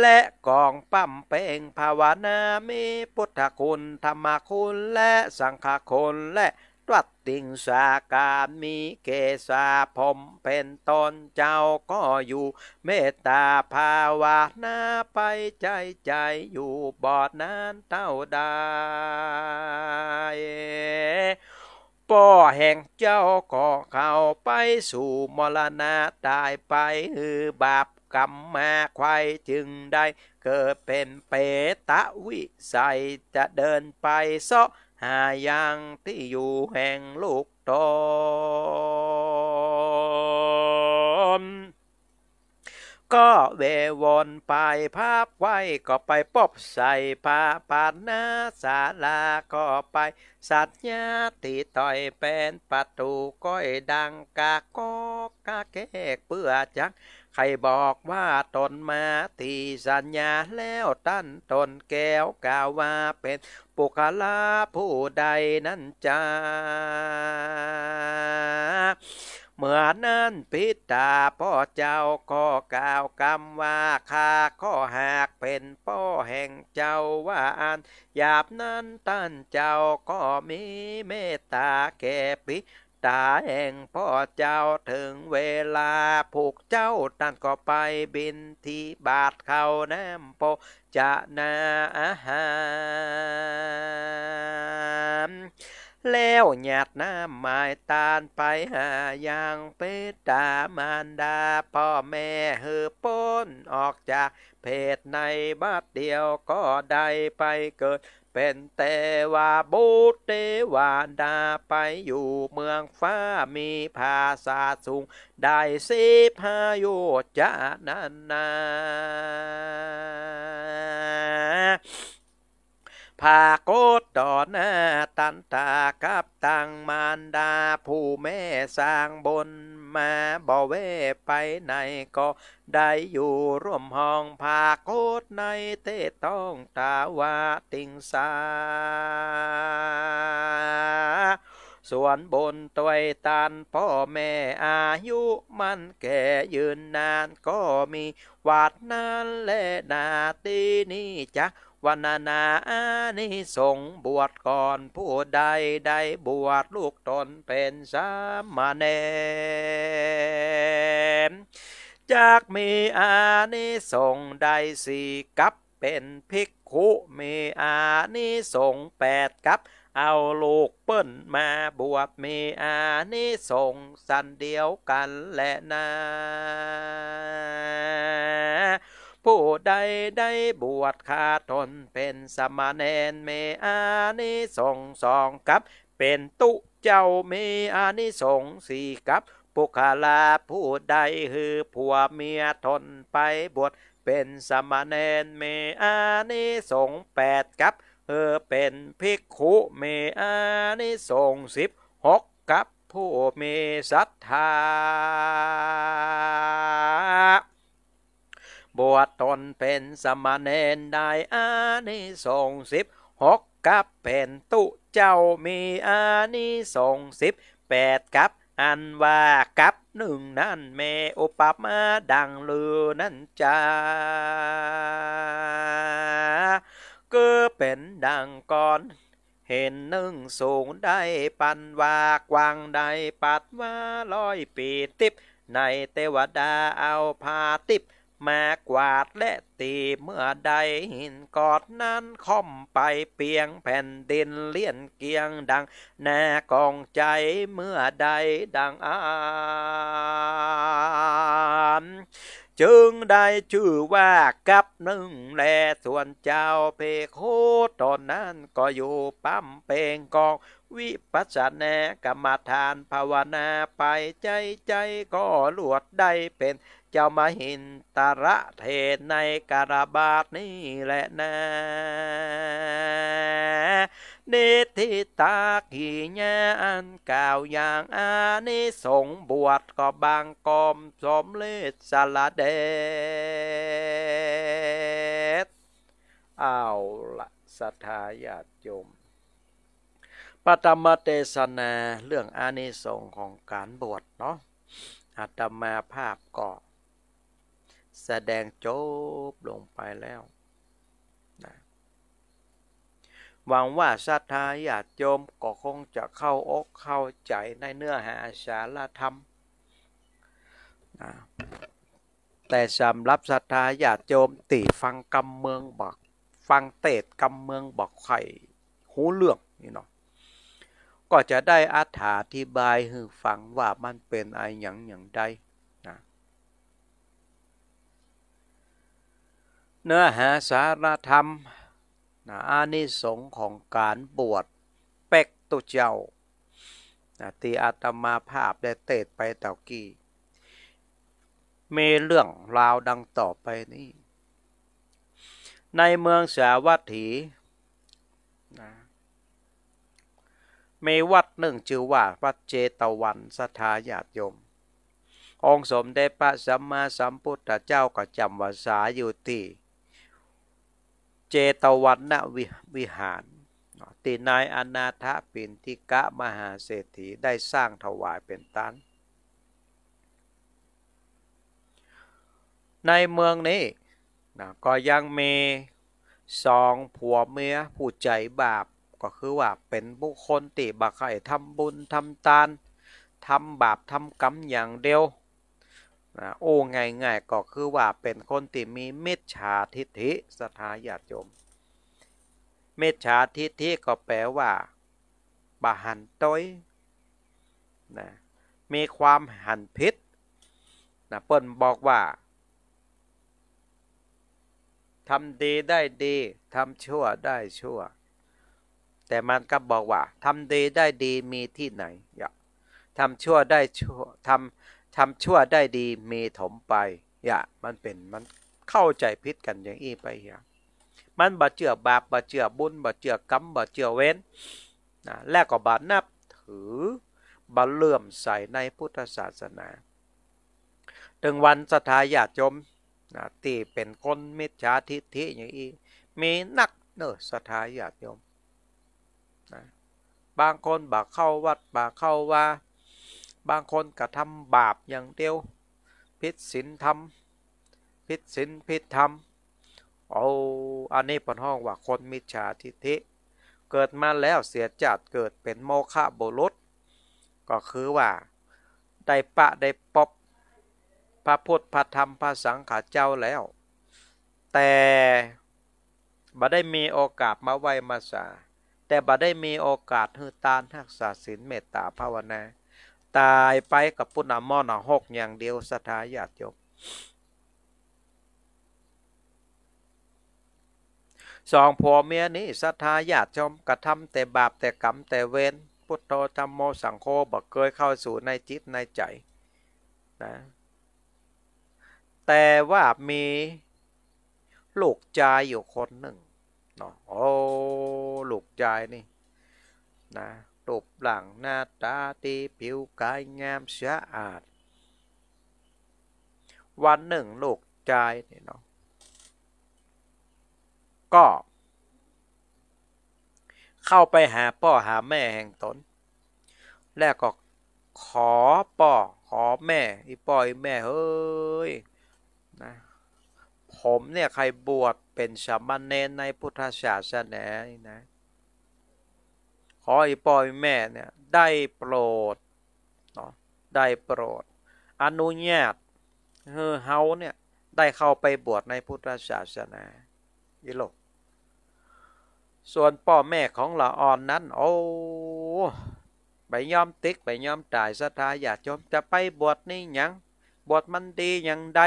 และกองปั้มเป่งภาวนามี พุทธคุณธรรมคุณและสังฆคุณและตัดติงสากามีเกสาผมเป็นตนเจ้าก็อยู่เมตตาภาวะนาไปใจใจอยู่ บอดนานเท่าใดป่อแห่งเจ้าก็เข้าไปสู่มรณะตายไป หือบาปกรรมมาไข่จึงได้เกิดเป็นเปตะวิสัย จะเดินไปซสาะหายังที่อยู่แห่งลูกตนก็เววอนไปภาพไว้ก็ไปปบใส่ผ้าปานนาสาลาก็ไปสัตยาติต่อยเป็นประตูก้อยดังกากกาแกกเปื่อจังใครบอกว่าตนมาตีสัญญาแล้วตั้นตนแก้วกล่าวว่าเป็นปุคลาผู้ใดนั้นจาเมื่อนั้นพิตา พ่อเจ้าก็กล่าวคำว่าข้าก็หากเป็นพ่อแห่งเจ้าว่าอันหยาบนั้นท่านเจ้าก็มีเมตตาแก่พิตาแห่งพ่อเจ้าถึงเวลาผูกเจ้าตันก็ไปบินที่บาทเขาแนมโปจะนาอาหารแล้วหยาดน้ำหมายตาลไปหาอย่างเปตามารดาพ่อแม่เฮือป้น ออกจากเพศในบาดเดียวก็ได้ไปเกิดเป็นเตวาบุตรเทวาดาไปอยู่เมืองฟ้ามีภาษาสูงได้สิพาโยจานานาภาโกตต่อหน้าตันตากับตังมารดาผู้แม่สร้างบนมาบ่เวไปไหนก็ได้อยู่ร่วมห้อง ภาโกตในเตต้องตาวาติงสา ส่วนบนตัวตันพ่อแม่อายุมันแก่ยืนนาน ก็มีวาดนานและนาตีนี้จ้ะวนานาอานิสงบวชก่อน ผู้ใดได้บวชลูกตนเป็นสามเณรจากมีอานิสงได้สี่กับ เป็นภิกขุ มีอานิสงแปดกับ เอาลูกเปิ้นมาบวชมีอานิสงสันเดียวกันและนาผู้ใดได้บวชขาดทนเป็นสมณเณรเมอานิสงสองกับ เป็นตุเจ้าเมอานิสงสี่กับปุคลาผู้ใดหือผัวเมียทนไปบวชเป็นสมณเณรเมอานิสงแปดกับเออเป็นภิกขุเมอานิสงสิบหกกับผู้มีศรัทธาบวชตนเป็นสมณเณรได้อานิสงสิบหกกับ เป็นตุเจ้ามีอานิสงสิบแปดกับ อันว่ากับหนึ่งนั่นเม่อุปมาดังลือนั่นจ้าก็เป็นดังก่อน เห็นหนึ่งสูงได้ปันว่ากวางได้ปัดว่าร้อยปีติบ ในเทวดาเอาพาติบมากวาดและตีเมื่อใดหินกอดนั้นค่อมไปเปียงแผ่นดินเลี่ยนเกียงดังแน่กองใจเมื่อใดดังอานจึงได้ชื่อว่ากับหนึ่ง แลส่วนเจ้าเพโคตอนนั้นก็อยู่ปั้มเพลงกอง วิปัสสนากรรมฐานภาวนาไปใจใจก็หลวดได้เป็นจะมาหินตาระเทศในกาลบาดนี่แหละนะนนติตาขีญาอันกล่าวอย่างอานิสงบวชก็บางกอมสมเลสสละเดชเอาละสัทธายาติมปตมเตศนาเรื่องอานิสงส์ของการบวชเนาะอาตมาภาพก็แสดงจบลงไปแล้วนะหวังว่าศรัทธาญาติโยมก็คงจะเข้าอกเข้าใจในเนื้อหาสารธรรมนะแต่สำหรับศรัทธาญาติโยมตีฟังกำเมืองบอก ฟังเตดกำเมืองบอกไข่หูเรื่องนี่เนาะ ก็จะได้อาถาธิบายให้ฟังว่ามันเป็นอะไรอย่างอย่างใดเนื้อหาสารธรรมนะอานิสงส์ของการบวชเป็กตุเจ้านะที่อาตมาภาพได้เตดไปเต่ากี้เมเรื่องราวดังต่อไปนี้ ในเมืองสาวัตถีนะเมวัดหนึ่งชื่อว่าวัดเจตวันสถาญาติยม องสมเด็จพระสัมมาสัมพุทธเจ้าก็จำวาสาอยู่ที่เจตวันนวิวหารตินายอนาถปินทิกะมหาเศรษฐีได้สร้างถวายเป็นตัน ในเมืองนี้นก็ยังมีสองผัวเมียผู้ใจบาปก็คือว่าเป็นบุคคลติบักไข่ทำบุญทำตานทำบาปทำกรรมอย่างเดียวนะโอ้ง่ายง่ายก็คือว่าเป็นคนที่มีเมตชาทิธิสถาญาจม เมตชาทิธิก็แปลว่าบาหันต้อยนะมีความหันพิษนะเปิ้นบอกว่าทำดีได้ดีทำชั่วได้ชั่ว แต่มันก็บอกว่าทำดีได้ดีมีที่ไหนอย่าทำชั่วได้ชั่วทำทำชั่วได้ดีมีถมไปอย่ามันเป็นมันเข้าใจพิษกันอย่างอี้ไปอย่างมันบาเจือบาปบาเจือบุญบาเจือกรรมบาเจือเว้นนะแลกก็บา่นับถือบาเลื่อมใสในพุทธศาสนาถึงวันสถาญาติยมนะที่เป็นคนมิจฉาทิฐิอย่างอี้มีนักเนอสถาญาติโยมนะบางคนบาเข้าวัดบาเข้าว่าบางคนกระทำบาปอย่างเดียว พิดศีลธรรม พิดศีลพิดธรรมเอาอันนี้ปนห้องว่าคนมิจฉาทิฐิเกิดมาแล้วเสียจัดเกิดเป็นโมฆะโบรุษ ก็คือว่าได้ปะได้ปบพระพุทธพระธรรมพระสังฆาเจ้าแล้ว แต่บ่ได้มีโอกาสมาไหวมาสา แต่บ่ได้มีโอกาสฮือตานทักษาศีลเมตตาภาวนาตายไปกับปุณณมอหนหกอย่างเดียวสถาญาติโยมสองผัวเมียนี้สถาญาติชมกระทำแต่บาป แต่กรรม แต่เวรพุทโธธรรมโมสังโฆบอกเคยเข้าสู่ในจิตในใจนะแต่ว่ามีลูกชายอยู่คนหนึ่งเนาะโอ้ลูกชายนี่ นะตูหลัง หน้า ตา ตีผิวกายงามสะอาด วันหนึ่ง ลูกชายเนี่ยเนาะก็ เข้าไปหาพ่อหาแม่แห่งตนแล้วก็ขอป่อขอแม่ อีป่อยีแม่เฮ้ยนะผมเนี่ยใครบวชเป็นสามเณรในพุทธศาสนานะขอไอ้พ่อแม่เนี่ยได้โปรดเนาะได้โปรด อนุญาตเฮอเฮาเนี่ย ได้เข้าไปบวชในพุทธศาสนาอิโลก ส่วนพ่อแม่ของละอ่อนนั้น โอ้ไปยอมติ๊กไปยอมจ่ายสถาอยากจมจะไปบวชนี่ยัง บวชมันดียังใด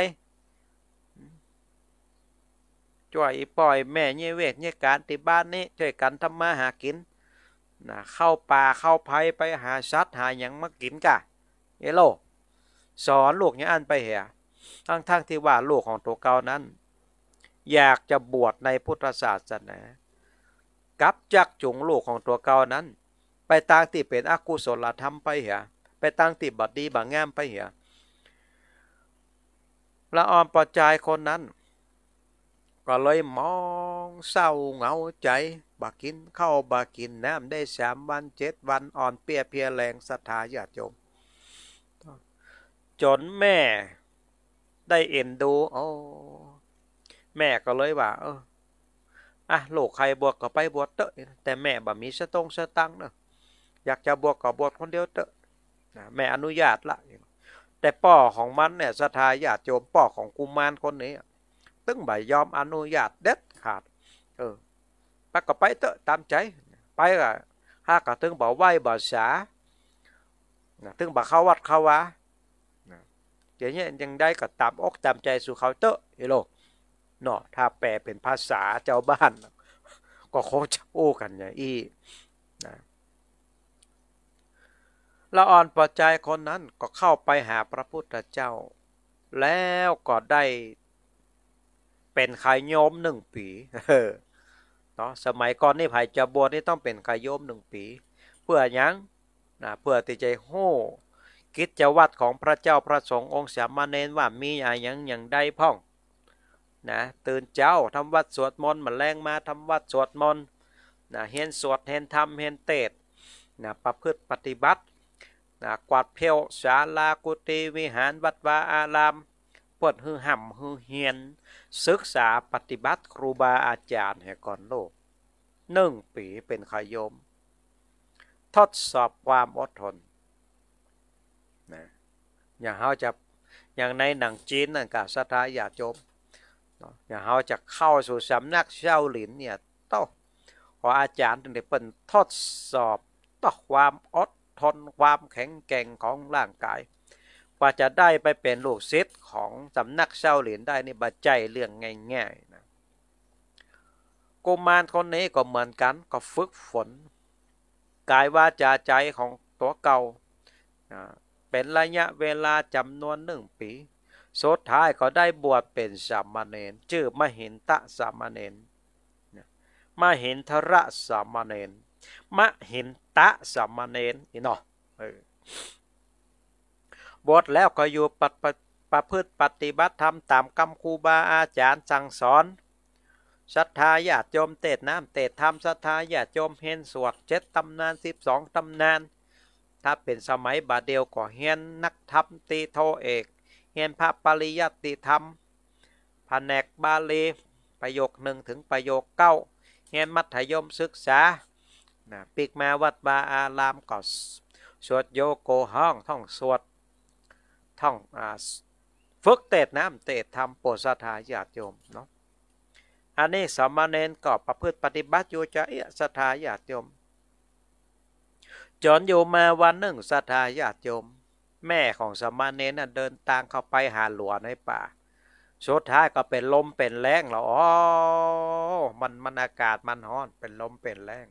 ช่วยปล่อยแม่เนี่ยเวกเนี่ยการที่บ้านนี้ช่วยกันทำมาหากินนะเข้าป่าเข้าภัยไปหาชัด หาอย่างมากินกะเอโล สอนลูกย่งอันไปเหียทั้งทั้งที่ว่าลูกของตัวเก่านั้น อยากจะบวชในพุทธศาสนากับจักจุงลูกของตัวเก่านั้น ไปตางติเป็นอกุศลธรรมไปเหียไปตางติบัดดีบังแง่มไปเหียละออมปอใจคนนั้น ก็เลยมองเศร้าเหงาใจบากินเข้าบากินน้ำได้สามวันเจ็ดวันอ่อนเปียเพียแรงสัทธาญาติโยมจนแม่ ได้เอ็นดูโอ้แม่ก็เลยว่าเอออ่ะลูกใครบวชก็ไปบวชเตอะแต่แม่บ่มีสตงสตังเนอะอยากจะบวชก็บวชคนเดียวเตอะแม่อนุญาตละ แต่ป่อของมันเนี่ยสทาญาติโยมป่อของกุมารคนนี้ ตึ้งใบยอมอนุญาตเด็ดขาด เออปก็ไปเตอะตามใจไปก็หากถึงบ่ไหวบกสาถึงบอกเข้าวัดเข้าวาอย่างนี้ยังได้ก็ตามอกตามใจสู่เขาเตอะเฮโลเนาะถ้าแปลเป็นภาษาเจ้าบ้าน ก็คงจะโอ้กันอย่างอีนะละอ่อนปัจจัยคนนั้นก็เข้าไปหาพระพุทธเจ้า แล้วก็ได้เป็นใครโยมหนึ่งปีนาะสมัยก่อนนี่ไผ่จะบวชนี่ต้องเป็นกายโยมหนึ่งปีเพื่อยังนะเพื่อติใจโหกิจวัตรของพระเจ้าพระสงฆ์องค์สามเณรว่ามีอะไรยังอย่างใดพ่องนะตื่นเจ้า ทำวัดสวดมนต์มาแรงมา ทำวัดสวดมนต์นะเห็นสวดเห็นทำเห็นเตศนะประพฤติปฏิบัตินะกวาดเพลวศาลากุฏิวิหารวัดวาอารามเปิดหือห่ำหือเฮียน ศึกษาปฏิบัติครูบาอาจารย์แห่ก่อนโลก หนึ่งปีเป็นขยม ทดสอบความอดทนนะอย่างเขาจะ อย่างในหนังจีนนั่นกับสถายาจมอย่างเขาจะเข้าสู่สำนักเช่าหลินเนี่ย ต้องขออาจารย์ถึงได้เป็นทดสอบต่อความอดทนความแข็งแกร่งของร่างกายกว่าจะได้ไปเป็นลูกศิษย์ของสำนักเช่าเหรียญได้นี่บาจใจเรื่องง่ายๆนะกุมารคนนี้ก็เหมือนกันก็ฝึกฝน กายวาจาใจของตัวเก่าเป็นระยะเวลาจำนวนหนึ่งปีสุดท้ายก็ได้บวชเป็นสามเณรชื่อมหินตะสามเณรมหินทระสามเณรมหินตะสามเณรอีนเนาอบวชแล้วก็อยู่ปิประพฤติปฏิบัติธรรมตามคำครูบาอาจารย์ สั่งสอนศรัทธาญาติโยมเตดน้ำเตดธรรมศรัทธาญาติโยมเฮนสวดเจ็ดตำนานสิบสองตำนาน ถ้าเป็นสมัยบาเดียวก็เฮียนนักธรรมตีโทเอก เฮียนพระปริยัติธรรมแผนกบาลี ประโยคหนึ่งถึงประโยคเก้าเฮียนมัธยมศึกษานะปิกมาวัดบาอารามก็สวดโยโกห้องท่องสวดท่องอฝึกเตดน้ำเตดทำโปรสถาญาติโยม เนาะอันนี้สาณเณรก็ประพฤติปฏิบัติอยู่จะเอสถาญาติโยม จนอยู่มาวันหนึ่งสถาญาติโยม แม่ของสาณเณรน่ะเดินตาง เข้าไปหาหลวงในป่าสุดท้ายก็เป็นลมเป็นแรงแล้วอ๋อมันมันอากาศมันฮ้อนเป็นลม เป็นแรง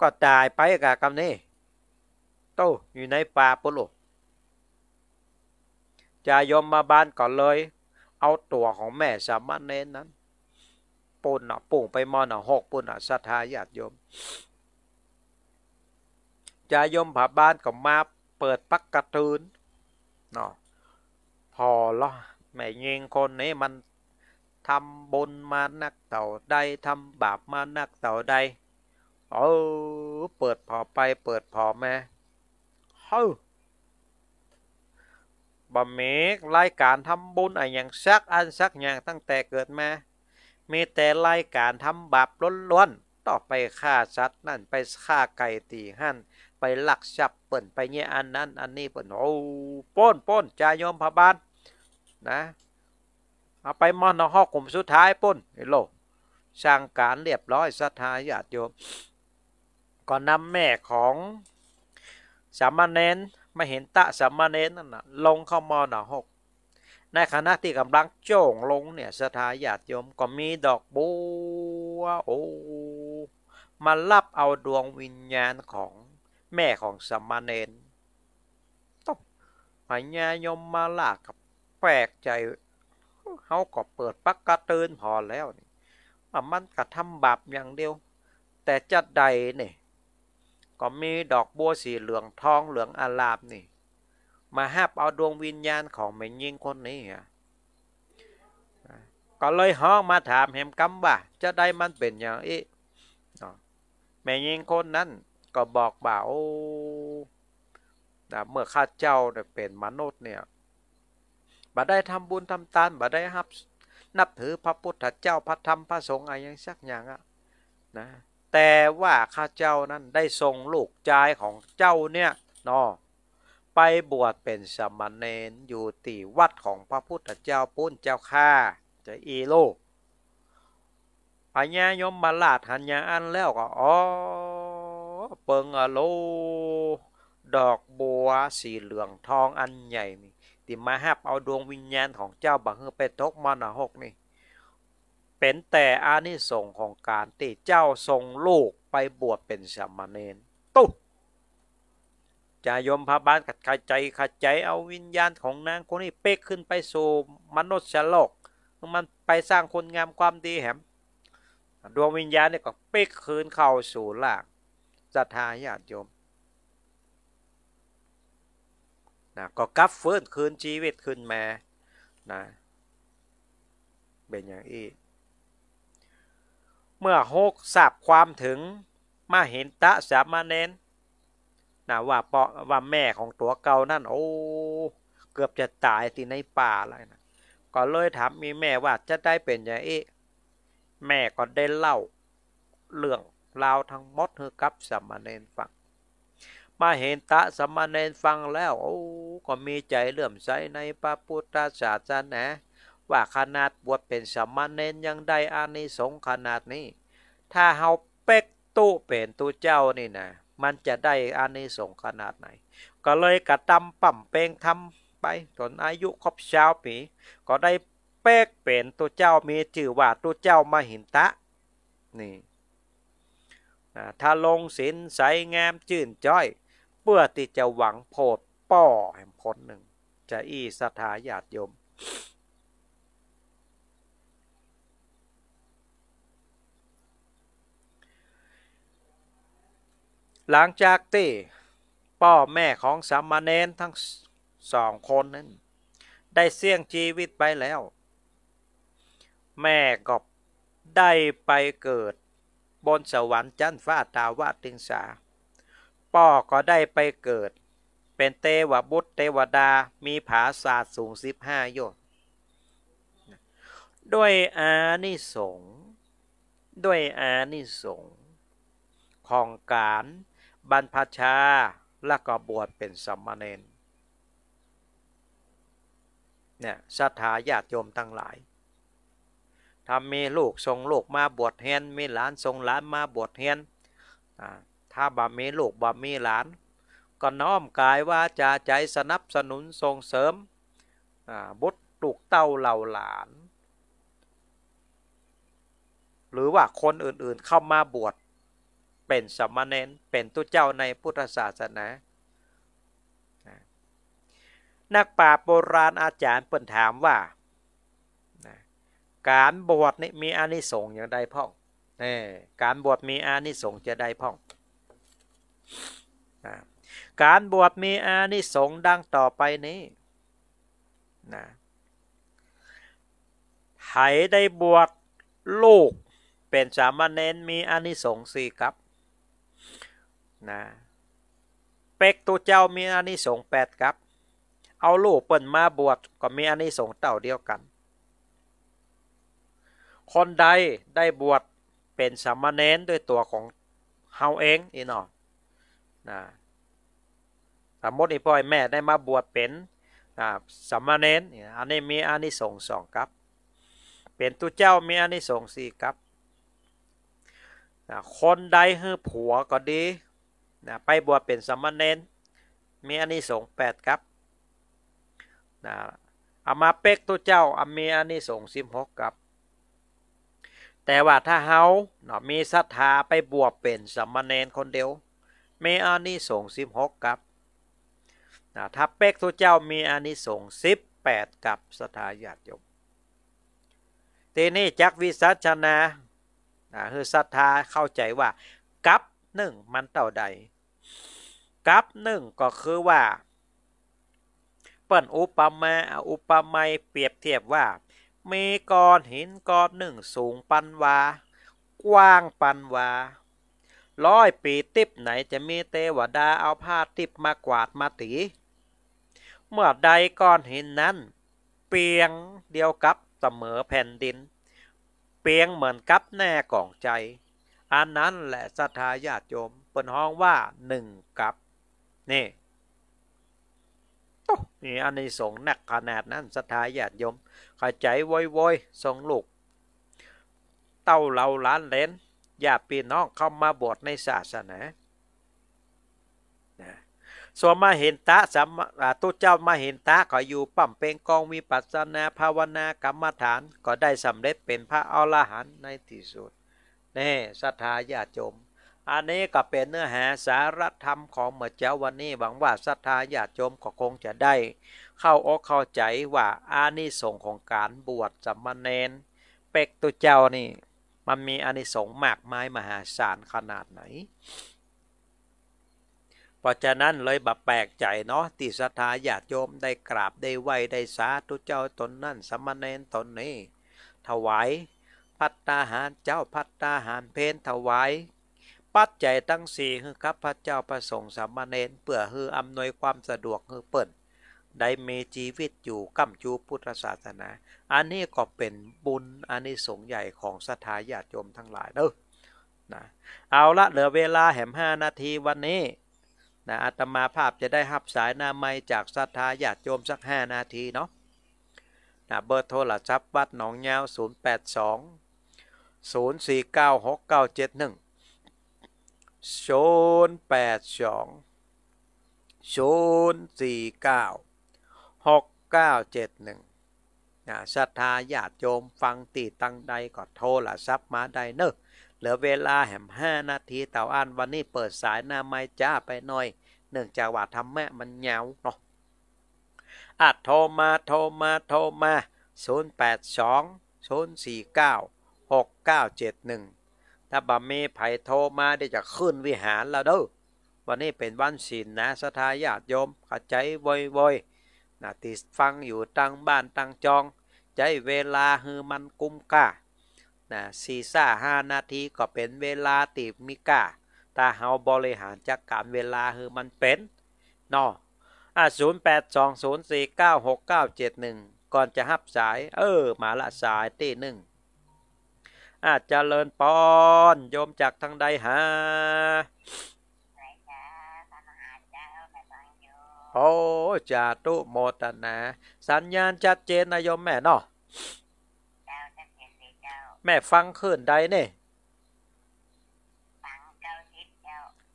ก็ตายไปกับกำนี้ตอยู่ในป่าปุโลจะยอมมาบ้านก่อนเลย เอาตัวของแม่สามารถเน้นนั้นปุ่นนะปุ่งไปมอนะหกปุ่นนะศรัทธาญาติโยม จะยมผาบ้านก็มาเปิดปักกระตืนน่ะพอละ แม่ยิงคนนี้มันทำบุญมานักเต่าได้ทำบาปมานักเต่าได้เออ เปิดพอไปเปิดพอแม่ฮ้บะเมกรายการทำบุญอะไรอย่างซักอันซักอย่างตั้งแต่เกิดมา มีแต่รายการทำบาปล้วนๆต่อไปฆ่าสัตว์นั่นไปฆ่าไก่ตีหั่นไปลักทรัพย์เปิ่นไปเนี่ยอันนั้น อันนี้เปิ่นโอ้ป้นป้นจายอมพบานนะเอาไปมอนห้อกลุ่มสุดท้ายป้นไอ้โลสร้างการเรียบร้อยสัทธาญาติโยมก็นำแม่ของสามเณรไม่เห็นตะสามเณรนั่นนะ ลงเข้ามอหนอหกในขณะที่กำลังโจ่งลงเนี่ยสถาญาติโยมก็มีดอกบัวโอ้มารับเอาดวงวิญญาณของแม่ของสมาเณรต้องหายายมมาลากับแปลกใจ เขาก็เปิดปักกระตือนพอแล้วนี่มันกระทำบาปอย่างเดียว แต่จะใดเนี่ยก็มีดอกบัวสีเหลืองทองเหลืองอาลามนี่ มาหับเอาดวงวิญญาณของแม่ยิ่งคนนี้ก็เลยห้องมาถามแหมกำบ่าจะได้มันเป็นอย่างอีแม่ยิ่งคนนั้น ก็บอกบ่าวเมื่อข้าเจ้าเป็นมนุษย์เนี่ยบ่ได้ทำบุญทำทานบ่ได้หับนับถือพระพุทธเจ้าพระธรรมพระสงฆ์อะไรอย่างสักอย่างอะนะแต่ว่าข้าเจ้านั้นได้ทรงลูกชายของเจ้าเนี่ยนอไปบวชเป็นสมณเณรอยู่ที่วัดของพระพุทธเจ้า ปุ้นเจ้าข้าจะอีโลอัญญายมมาลาดหัญญาอันแล้วก็อ๋อเปิงอโล ดอกบัวสีเหลืองทองอันใหญ่นี่มาหับเอาดวงวิญญาณของเจ้าบังเฮอไปตกมานาหกนี่เป็นแต่อานิสงส์ของการที่เจ้าทรงลูกไปบวชเป็นสามเณรตุ๊จะยมพระบาลขัดขาใจขัดใจเอาวิญญาณของนางคนนี้เป๊กขึ้นไปสู่มนุษย์โลก มันไปสร้างคนงามความดีแหม ดวงวิญญาณเนี่ย ก็เป๊กคืนเข้าสู่ล่างศรัทธาญาติโยมนะก็กลับฟื้นคืนชีวิตขึ้นมานะเป็นอย่างอี้เมื่อโฮกทราบความถึง มาเห็นตะสามเน้นะว่าเปาะว่าแม่ของตัวเก่านั่นโอ้เกือบจะตายที่ในป่าอะไรนะก็เลยถามมีแม่ว่าจะได้เป็นยังเอ๊แม่ก็ได้เล่าเรื่องราวทั้งหมดเธอกับสามเ้นฟัง มาเห็นตะสามเ้นฟังแล้วโอ้ก็มีใจเลื่อมใสในพระพุทธศาสนาว่าขนาดบวชเป็นสมณเณรยังได้อานิสงส์ขนาดนี้ ถ้าเฮาเป็กตู้เป็นตู้เจ้านี่นะมันจะได้อานิสงส์ขนาดไหน ก็เลยกระตำปั่มเป่งทำไปจนอายุครบชาวปี ก็ได้เป๊กเป็นตัวเจ้ามีชื่อว่าตัวเจ้ามาหินตะนี่ ถ้าลงศีลใสงามจื่นจ้อย เพื่อที่จะหวังโพดป่อแห่งผลหนึ่ง จะอี้สถาญาติโยมหลังจากที่พ่อแม่ของสามเณรทั้งสองคนนั้น ได้เสี่ยงชีวิตไปแล้ว แม่ก็ได้ไปเกิดบนสวรรค์ชั้นฟ้าตาวาติงสาพ่อก็ได้ไปเกิดเป็นเทวบุตรเทวดามีผาศาสตร์สูงสิบห้าโยชน์ด้วยอานิสงด้วยอานิสงของการบรรพชาและก็บวชเป็นสมณเณรเนี่ยสัทธาญาติโยมทั้งหลายทำมีลูกทรงลูกมาบวชเฮียนมีหลานทรงหลานมาบวชเฮียนถ้าบ่มีลูกบ่มีหลาน ก็น้อมกายว่าจะใจสนับสนุนส่งเสริมบุตรลูกเต้าเหล่าหลาน หรือว่าคนอื่นๆเข้ามาบวชเป็นสมณเณรเป็นตุเจ้าในพุทธศาสนานักปราชญ์โบราณอาจารย์เปิ่นถามว่า การบวชนี่มี อานิสงส์อย่างใดพ่องการบวชมีอานิสงส์จะได้พ่องการบวชมีอานิสงส์ดังต่อไปนี้นะไถได้บวชลูกเป็นสามเณรมีอานิสงส์สี่ครับนะเป็กตัวเจ้ามีอานิสงส์แปดครับเอาลูกเปิ่นมาบวชก็มีอานิสงส์เต่าเดียวกัน คนใดได้บวชเป็นสามเณรด้วยตัวของเฮาเองอีนอนะสมมติอ้พ่อยแม่ได้มาบวชเป็นสามเณรอันนี้มีอานิสงส์สองครับเป็นตัวเจ้ามีอานิสงส์สี่ครับ คนใดเฮือผัวก็ดีนะไปบวชเป็นสมณเณรมีอันนี้สงแปดครับ นะอามาเป็กตัวเจ้าอามีอันนี้สงสิบหกครับ แต่ว่าถ้าเฮาเนาะมีศรัทธาไปบวชเป็นสมณเณรคนเดียวมีอันนี้สงสิบหกครับ นะถ้าเป็กตัวเจ้ามีอันนี้สงสิบแปดกับสถาญาติโยมทีนี้จักวิสัชนา นะคือศรัทธาเข้าใจว่า กับหนึ่งมันเต่าใด กับหนึ่งก็คือว่าเปิ่น อุปมาอุปไมยเปรียบเทียบว่า มีก้อนหินก้อนหนึ่ง สูงปันวา กว้างปันวา ร้อยปีติบไหน จะมีเทวดาเอาผ้าติบมากวาดมาตีเมื่อใดก้อนหินนั้น เปียงเดียวกับเสมอแผ่นดิน เปียงเหมือนกับแน่กล่องใจอันนั้นแหละศรัทธาญาติโยมเปิดห้องว่าหนึ่งกับ นี่นี่อันนี้สงหนักขนาดนั้นศรัทธาญาติโยมขจายว้อยๆสงลูกเต้าเหล่าล้านเลนญา่าปีน้องเข้ามาบวชในศาสนาส่วนมาเห็นตาสัมตุเจ้ามาเห็นตาก็อยู่ปั่มเป็นกอง วิปัสสนา ภาวนากรรมฐานก็ได้สำเร็จเป็นพระอรหันต์ในที่สุดนี่ศรัทธาญาติโยมอันนี้ก็เป็นเนื้อหาสารธรรมของเมื่อเจ้าวันนี้หวังว่าศรัทธาญาติโยมก็คงจะได้เข้าอกเข้าใจว่าอานิสงส์ของการบวชสัมมาเนน เป็กตุเจ้านี่ มันมีอานิสงส์มากมายมหาศาลขนาดไหน เพราะฉะนั้นเลยบับแปลกใจเนาะที่ศรัทธาญาติโยมได้กราบได้ไหวได้สาธุเจ้าตนนั่นสัมมาเนนตนนี้ถวายพัตตาหารเจ้าพัตตาหารเพนถวายปัจจตั้งสี่คือครับพระเจ้าประสงค์สามเณรเพื่อคืออำนวยความสะดวกคือเปิดได้มีชีวิตอยู่กัมจูพุทธศาสนา อันนี้ก็เป็นบุญอันนี้สงใหญ่ของสถาญาติโยมทั้งหลายเด้อนะเอาละเหลือเวลาแหมห้านาทีวันนี้นะอาตมาภาพจะได้หับสายนาไมจากสถาญาติโยมสักห้านาทีเนาะนะ เบอร์โทรศัพท์วัดหนองยปว082 04969710ก8 2 049 6971นะศรัทธาญาติโยมฟังตีตั้งใดก็โทรละซับมาใดเนอะเหลือเวลาแหมห้านาทีเต่าอ่านวันนี้เปิดสายหน้าไม้จ้าไปหน่อย เนื่องจากว่าทำแม่มันเหงาเนาะอาจโทรมา โทรมา โทรมา 082 0้าหกเก้าเจ็ดหนึ่งถ้าบามีไผ่โทรมาได้จะขึ้นวิหารแล้วเด้อ วันนี้เป็นวันศีลนนะสทาญาติโยมขัดใจวอยวอยนะติฟังอยู่ตั้งบ้านตั้งจอง ใจเวลาฮือมันกุ้มก้านะสี่ซ่าห้านาทีก็เป็นเวลาตีมิก้าตาเฮาบริหารจัดการเวลาฮือมันเป็น นออาะศูนย์แปดสองศูนย์สี่เก้าหกเก้าเจ็ดหนึ่งก่อนจะหับสาย เออ มาละสายตีหนึ่งอาจเจริญปอนโยมจากทางใดฮะโอ้จาตุโมตนะสัญญาณชัดเจนนายมแม่เนาะแม่ฟังขึ้นใดเนี่ย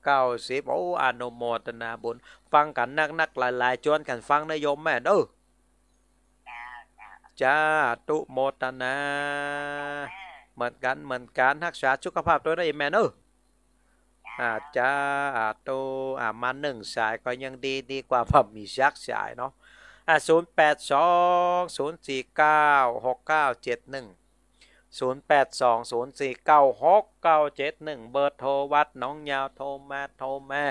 เก้าสิบโอ้อนุโมตนาบุญฟังกันนักนักหลายหลายจวนกันฟังนายมแม่เออจ้าตุโมตนาเหมือนกันเหมือนกันทักษาสุขภาพตัวได้แม่เนอะอาจจะอาโตอ่ามาหนึ่งสายก็ยังดีดีกว่าผมมีชักสายเนาะอ่ศูนย์แปดสองศูนย์สี่เก้าหกเก้าเจ็ดหนึ่งศูนย์แปดสองศูนย์สี่เก้าหกเก้าเจ็ดหนึ่งเบอร์โทรวัดน้องยาวโทรมาโทรมา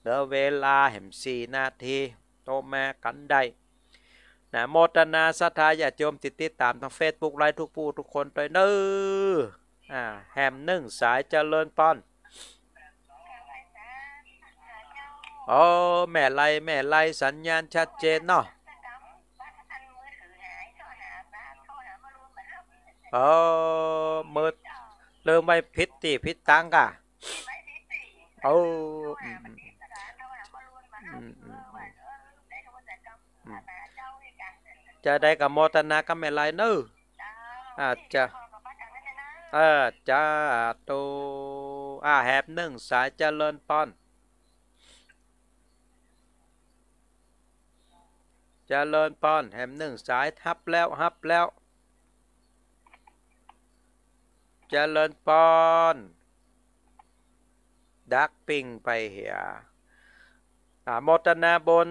เหลือเวลาเห็มสี่นาทีโทรมากันได้นะโมตนาสัทธาอย่าจมติดติดตามทางเฟซบุ๊กไลน์ทุก ผู้ ทุกคนตัวเนออ่าแฮมนึ่งสายเจริญป้อนโอ้แม่ไรแม่ไรสัญญาณ ชัดเจนเนาะโอ้มืดเริ่มไปพิษตีพิษตังกะโอ้จะได้กับมอตนาก็ไม่ไรนนออาจจะอาจาตูอาแฮบหนึ่งสายเจริญปอน เจริญปอนแฮบหนึ่งสายทับแล้วฮับแล้ว เจริญปอนดักปิงไปเหียมอตนาบน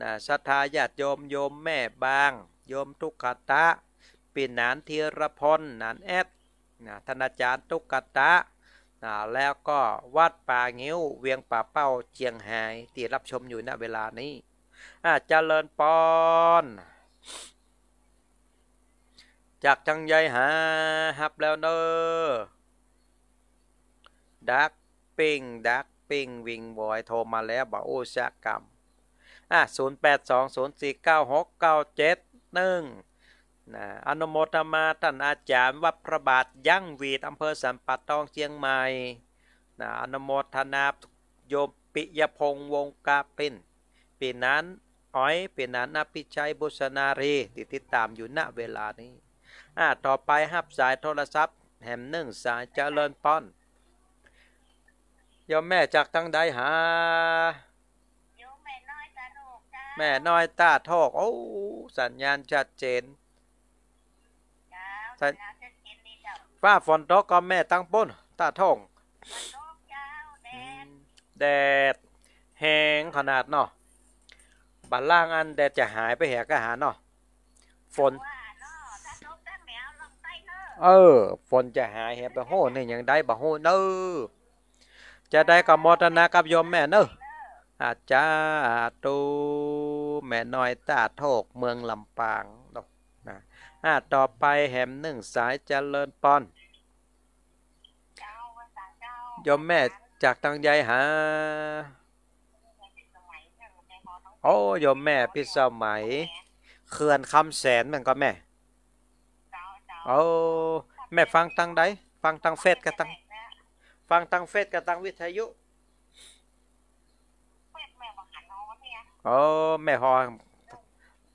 นะศรัทธาญาติโยมโยมแม่บาง โยมทุกขตะปีนนานเทียรพลนานแอดนะท่านอาจารย์ทุกขตะนะแล้วก็ วัดป่างิ้วเวียงป่าเป้าเจียงหายที่รับชมอยู่ณเวลานี้จเจริญปอนจากจังใยหาฮับแล้วเนอดักปิงดักปิงวิงบอยโทรมาแล้วบอกโอ้ชะกรรมอ่ะศูนย์แปดสองศูนย์สี่เก้าหกเก้าเจ็ดหนึ่งะอนุโมทนาท่านอาจารย์วัดพระบาทยั่งวีดอำเภอสันป่าตองเชียงใหม่นะอนุโมทนาโยมปิยพงษ์วงกาปป็นปีนั้นอ้อยปีนั้นนพิชัยบุษนารีที่ติดตามอยู่ณเวลานี้อ่ต่อไปหับสายโทรศัพท์ แหมหนึ่งสายเจริญป้อน ยอมแม่จากทางใดหาแม่น้อยตาทอกโอ้สัญญาณชัดเจนฟ้าฝนตกก็แม่ตั้งป้นตาทองแดดแห้งขนาดเนาะ บัลล่างอันแดดจะหายไปแหกก็หาเนาะฝน เออฝนจะหายแหบไปโหนี่ยังได้บะโหเนอจะได้กับมอตนากับยมแม่เนออาจารย์ตู แม่น้อยตาโทกเมืองลำปางดอกนะอ่าต่อไป แหมหนึ่งสายเจริญปอนยมแม่จากทางหญยหา โอ้ยมแม่ พิสมัยเขื่อนคำแสนมันก็แม่ โอ้แม่ฟังตังใดฟังตังเฟสกับตังฟังตังเฟสกับตังวิทยุโอ้แม่พอ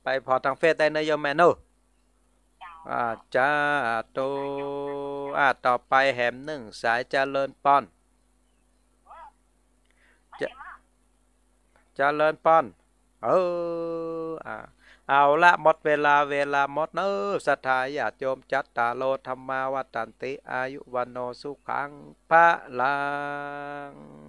ไปพอทางเฟซได้นะโยมแม่นอาจาตัวอาต่อไปแหมหนึ่ง สายจเจริญปอนจจเจริญปอนเออเอาละหมดเวลาเวลา หมดเนอสัทธายาจิมจัตตาโลธรรมาวัตันติอายุวันโนสุขังพระลัง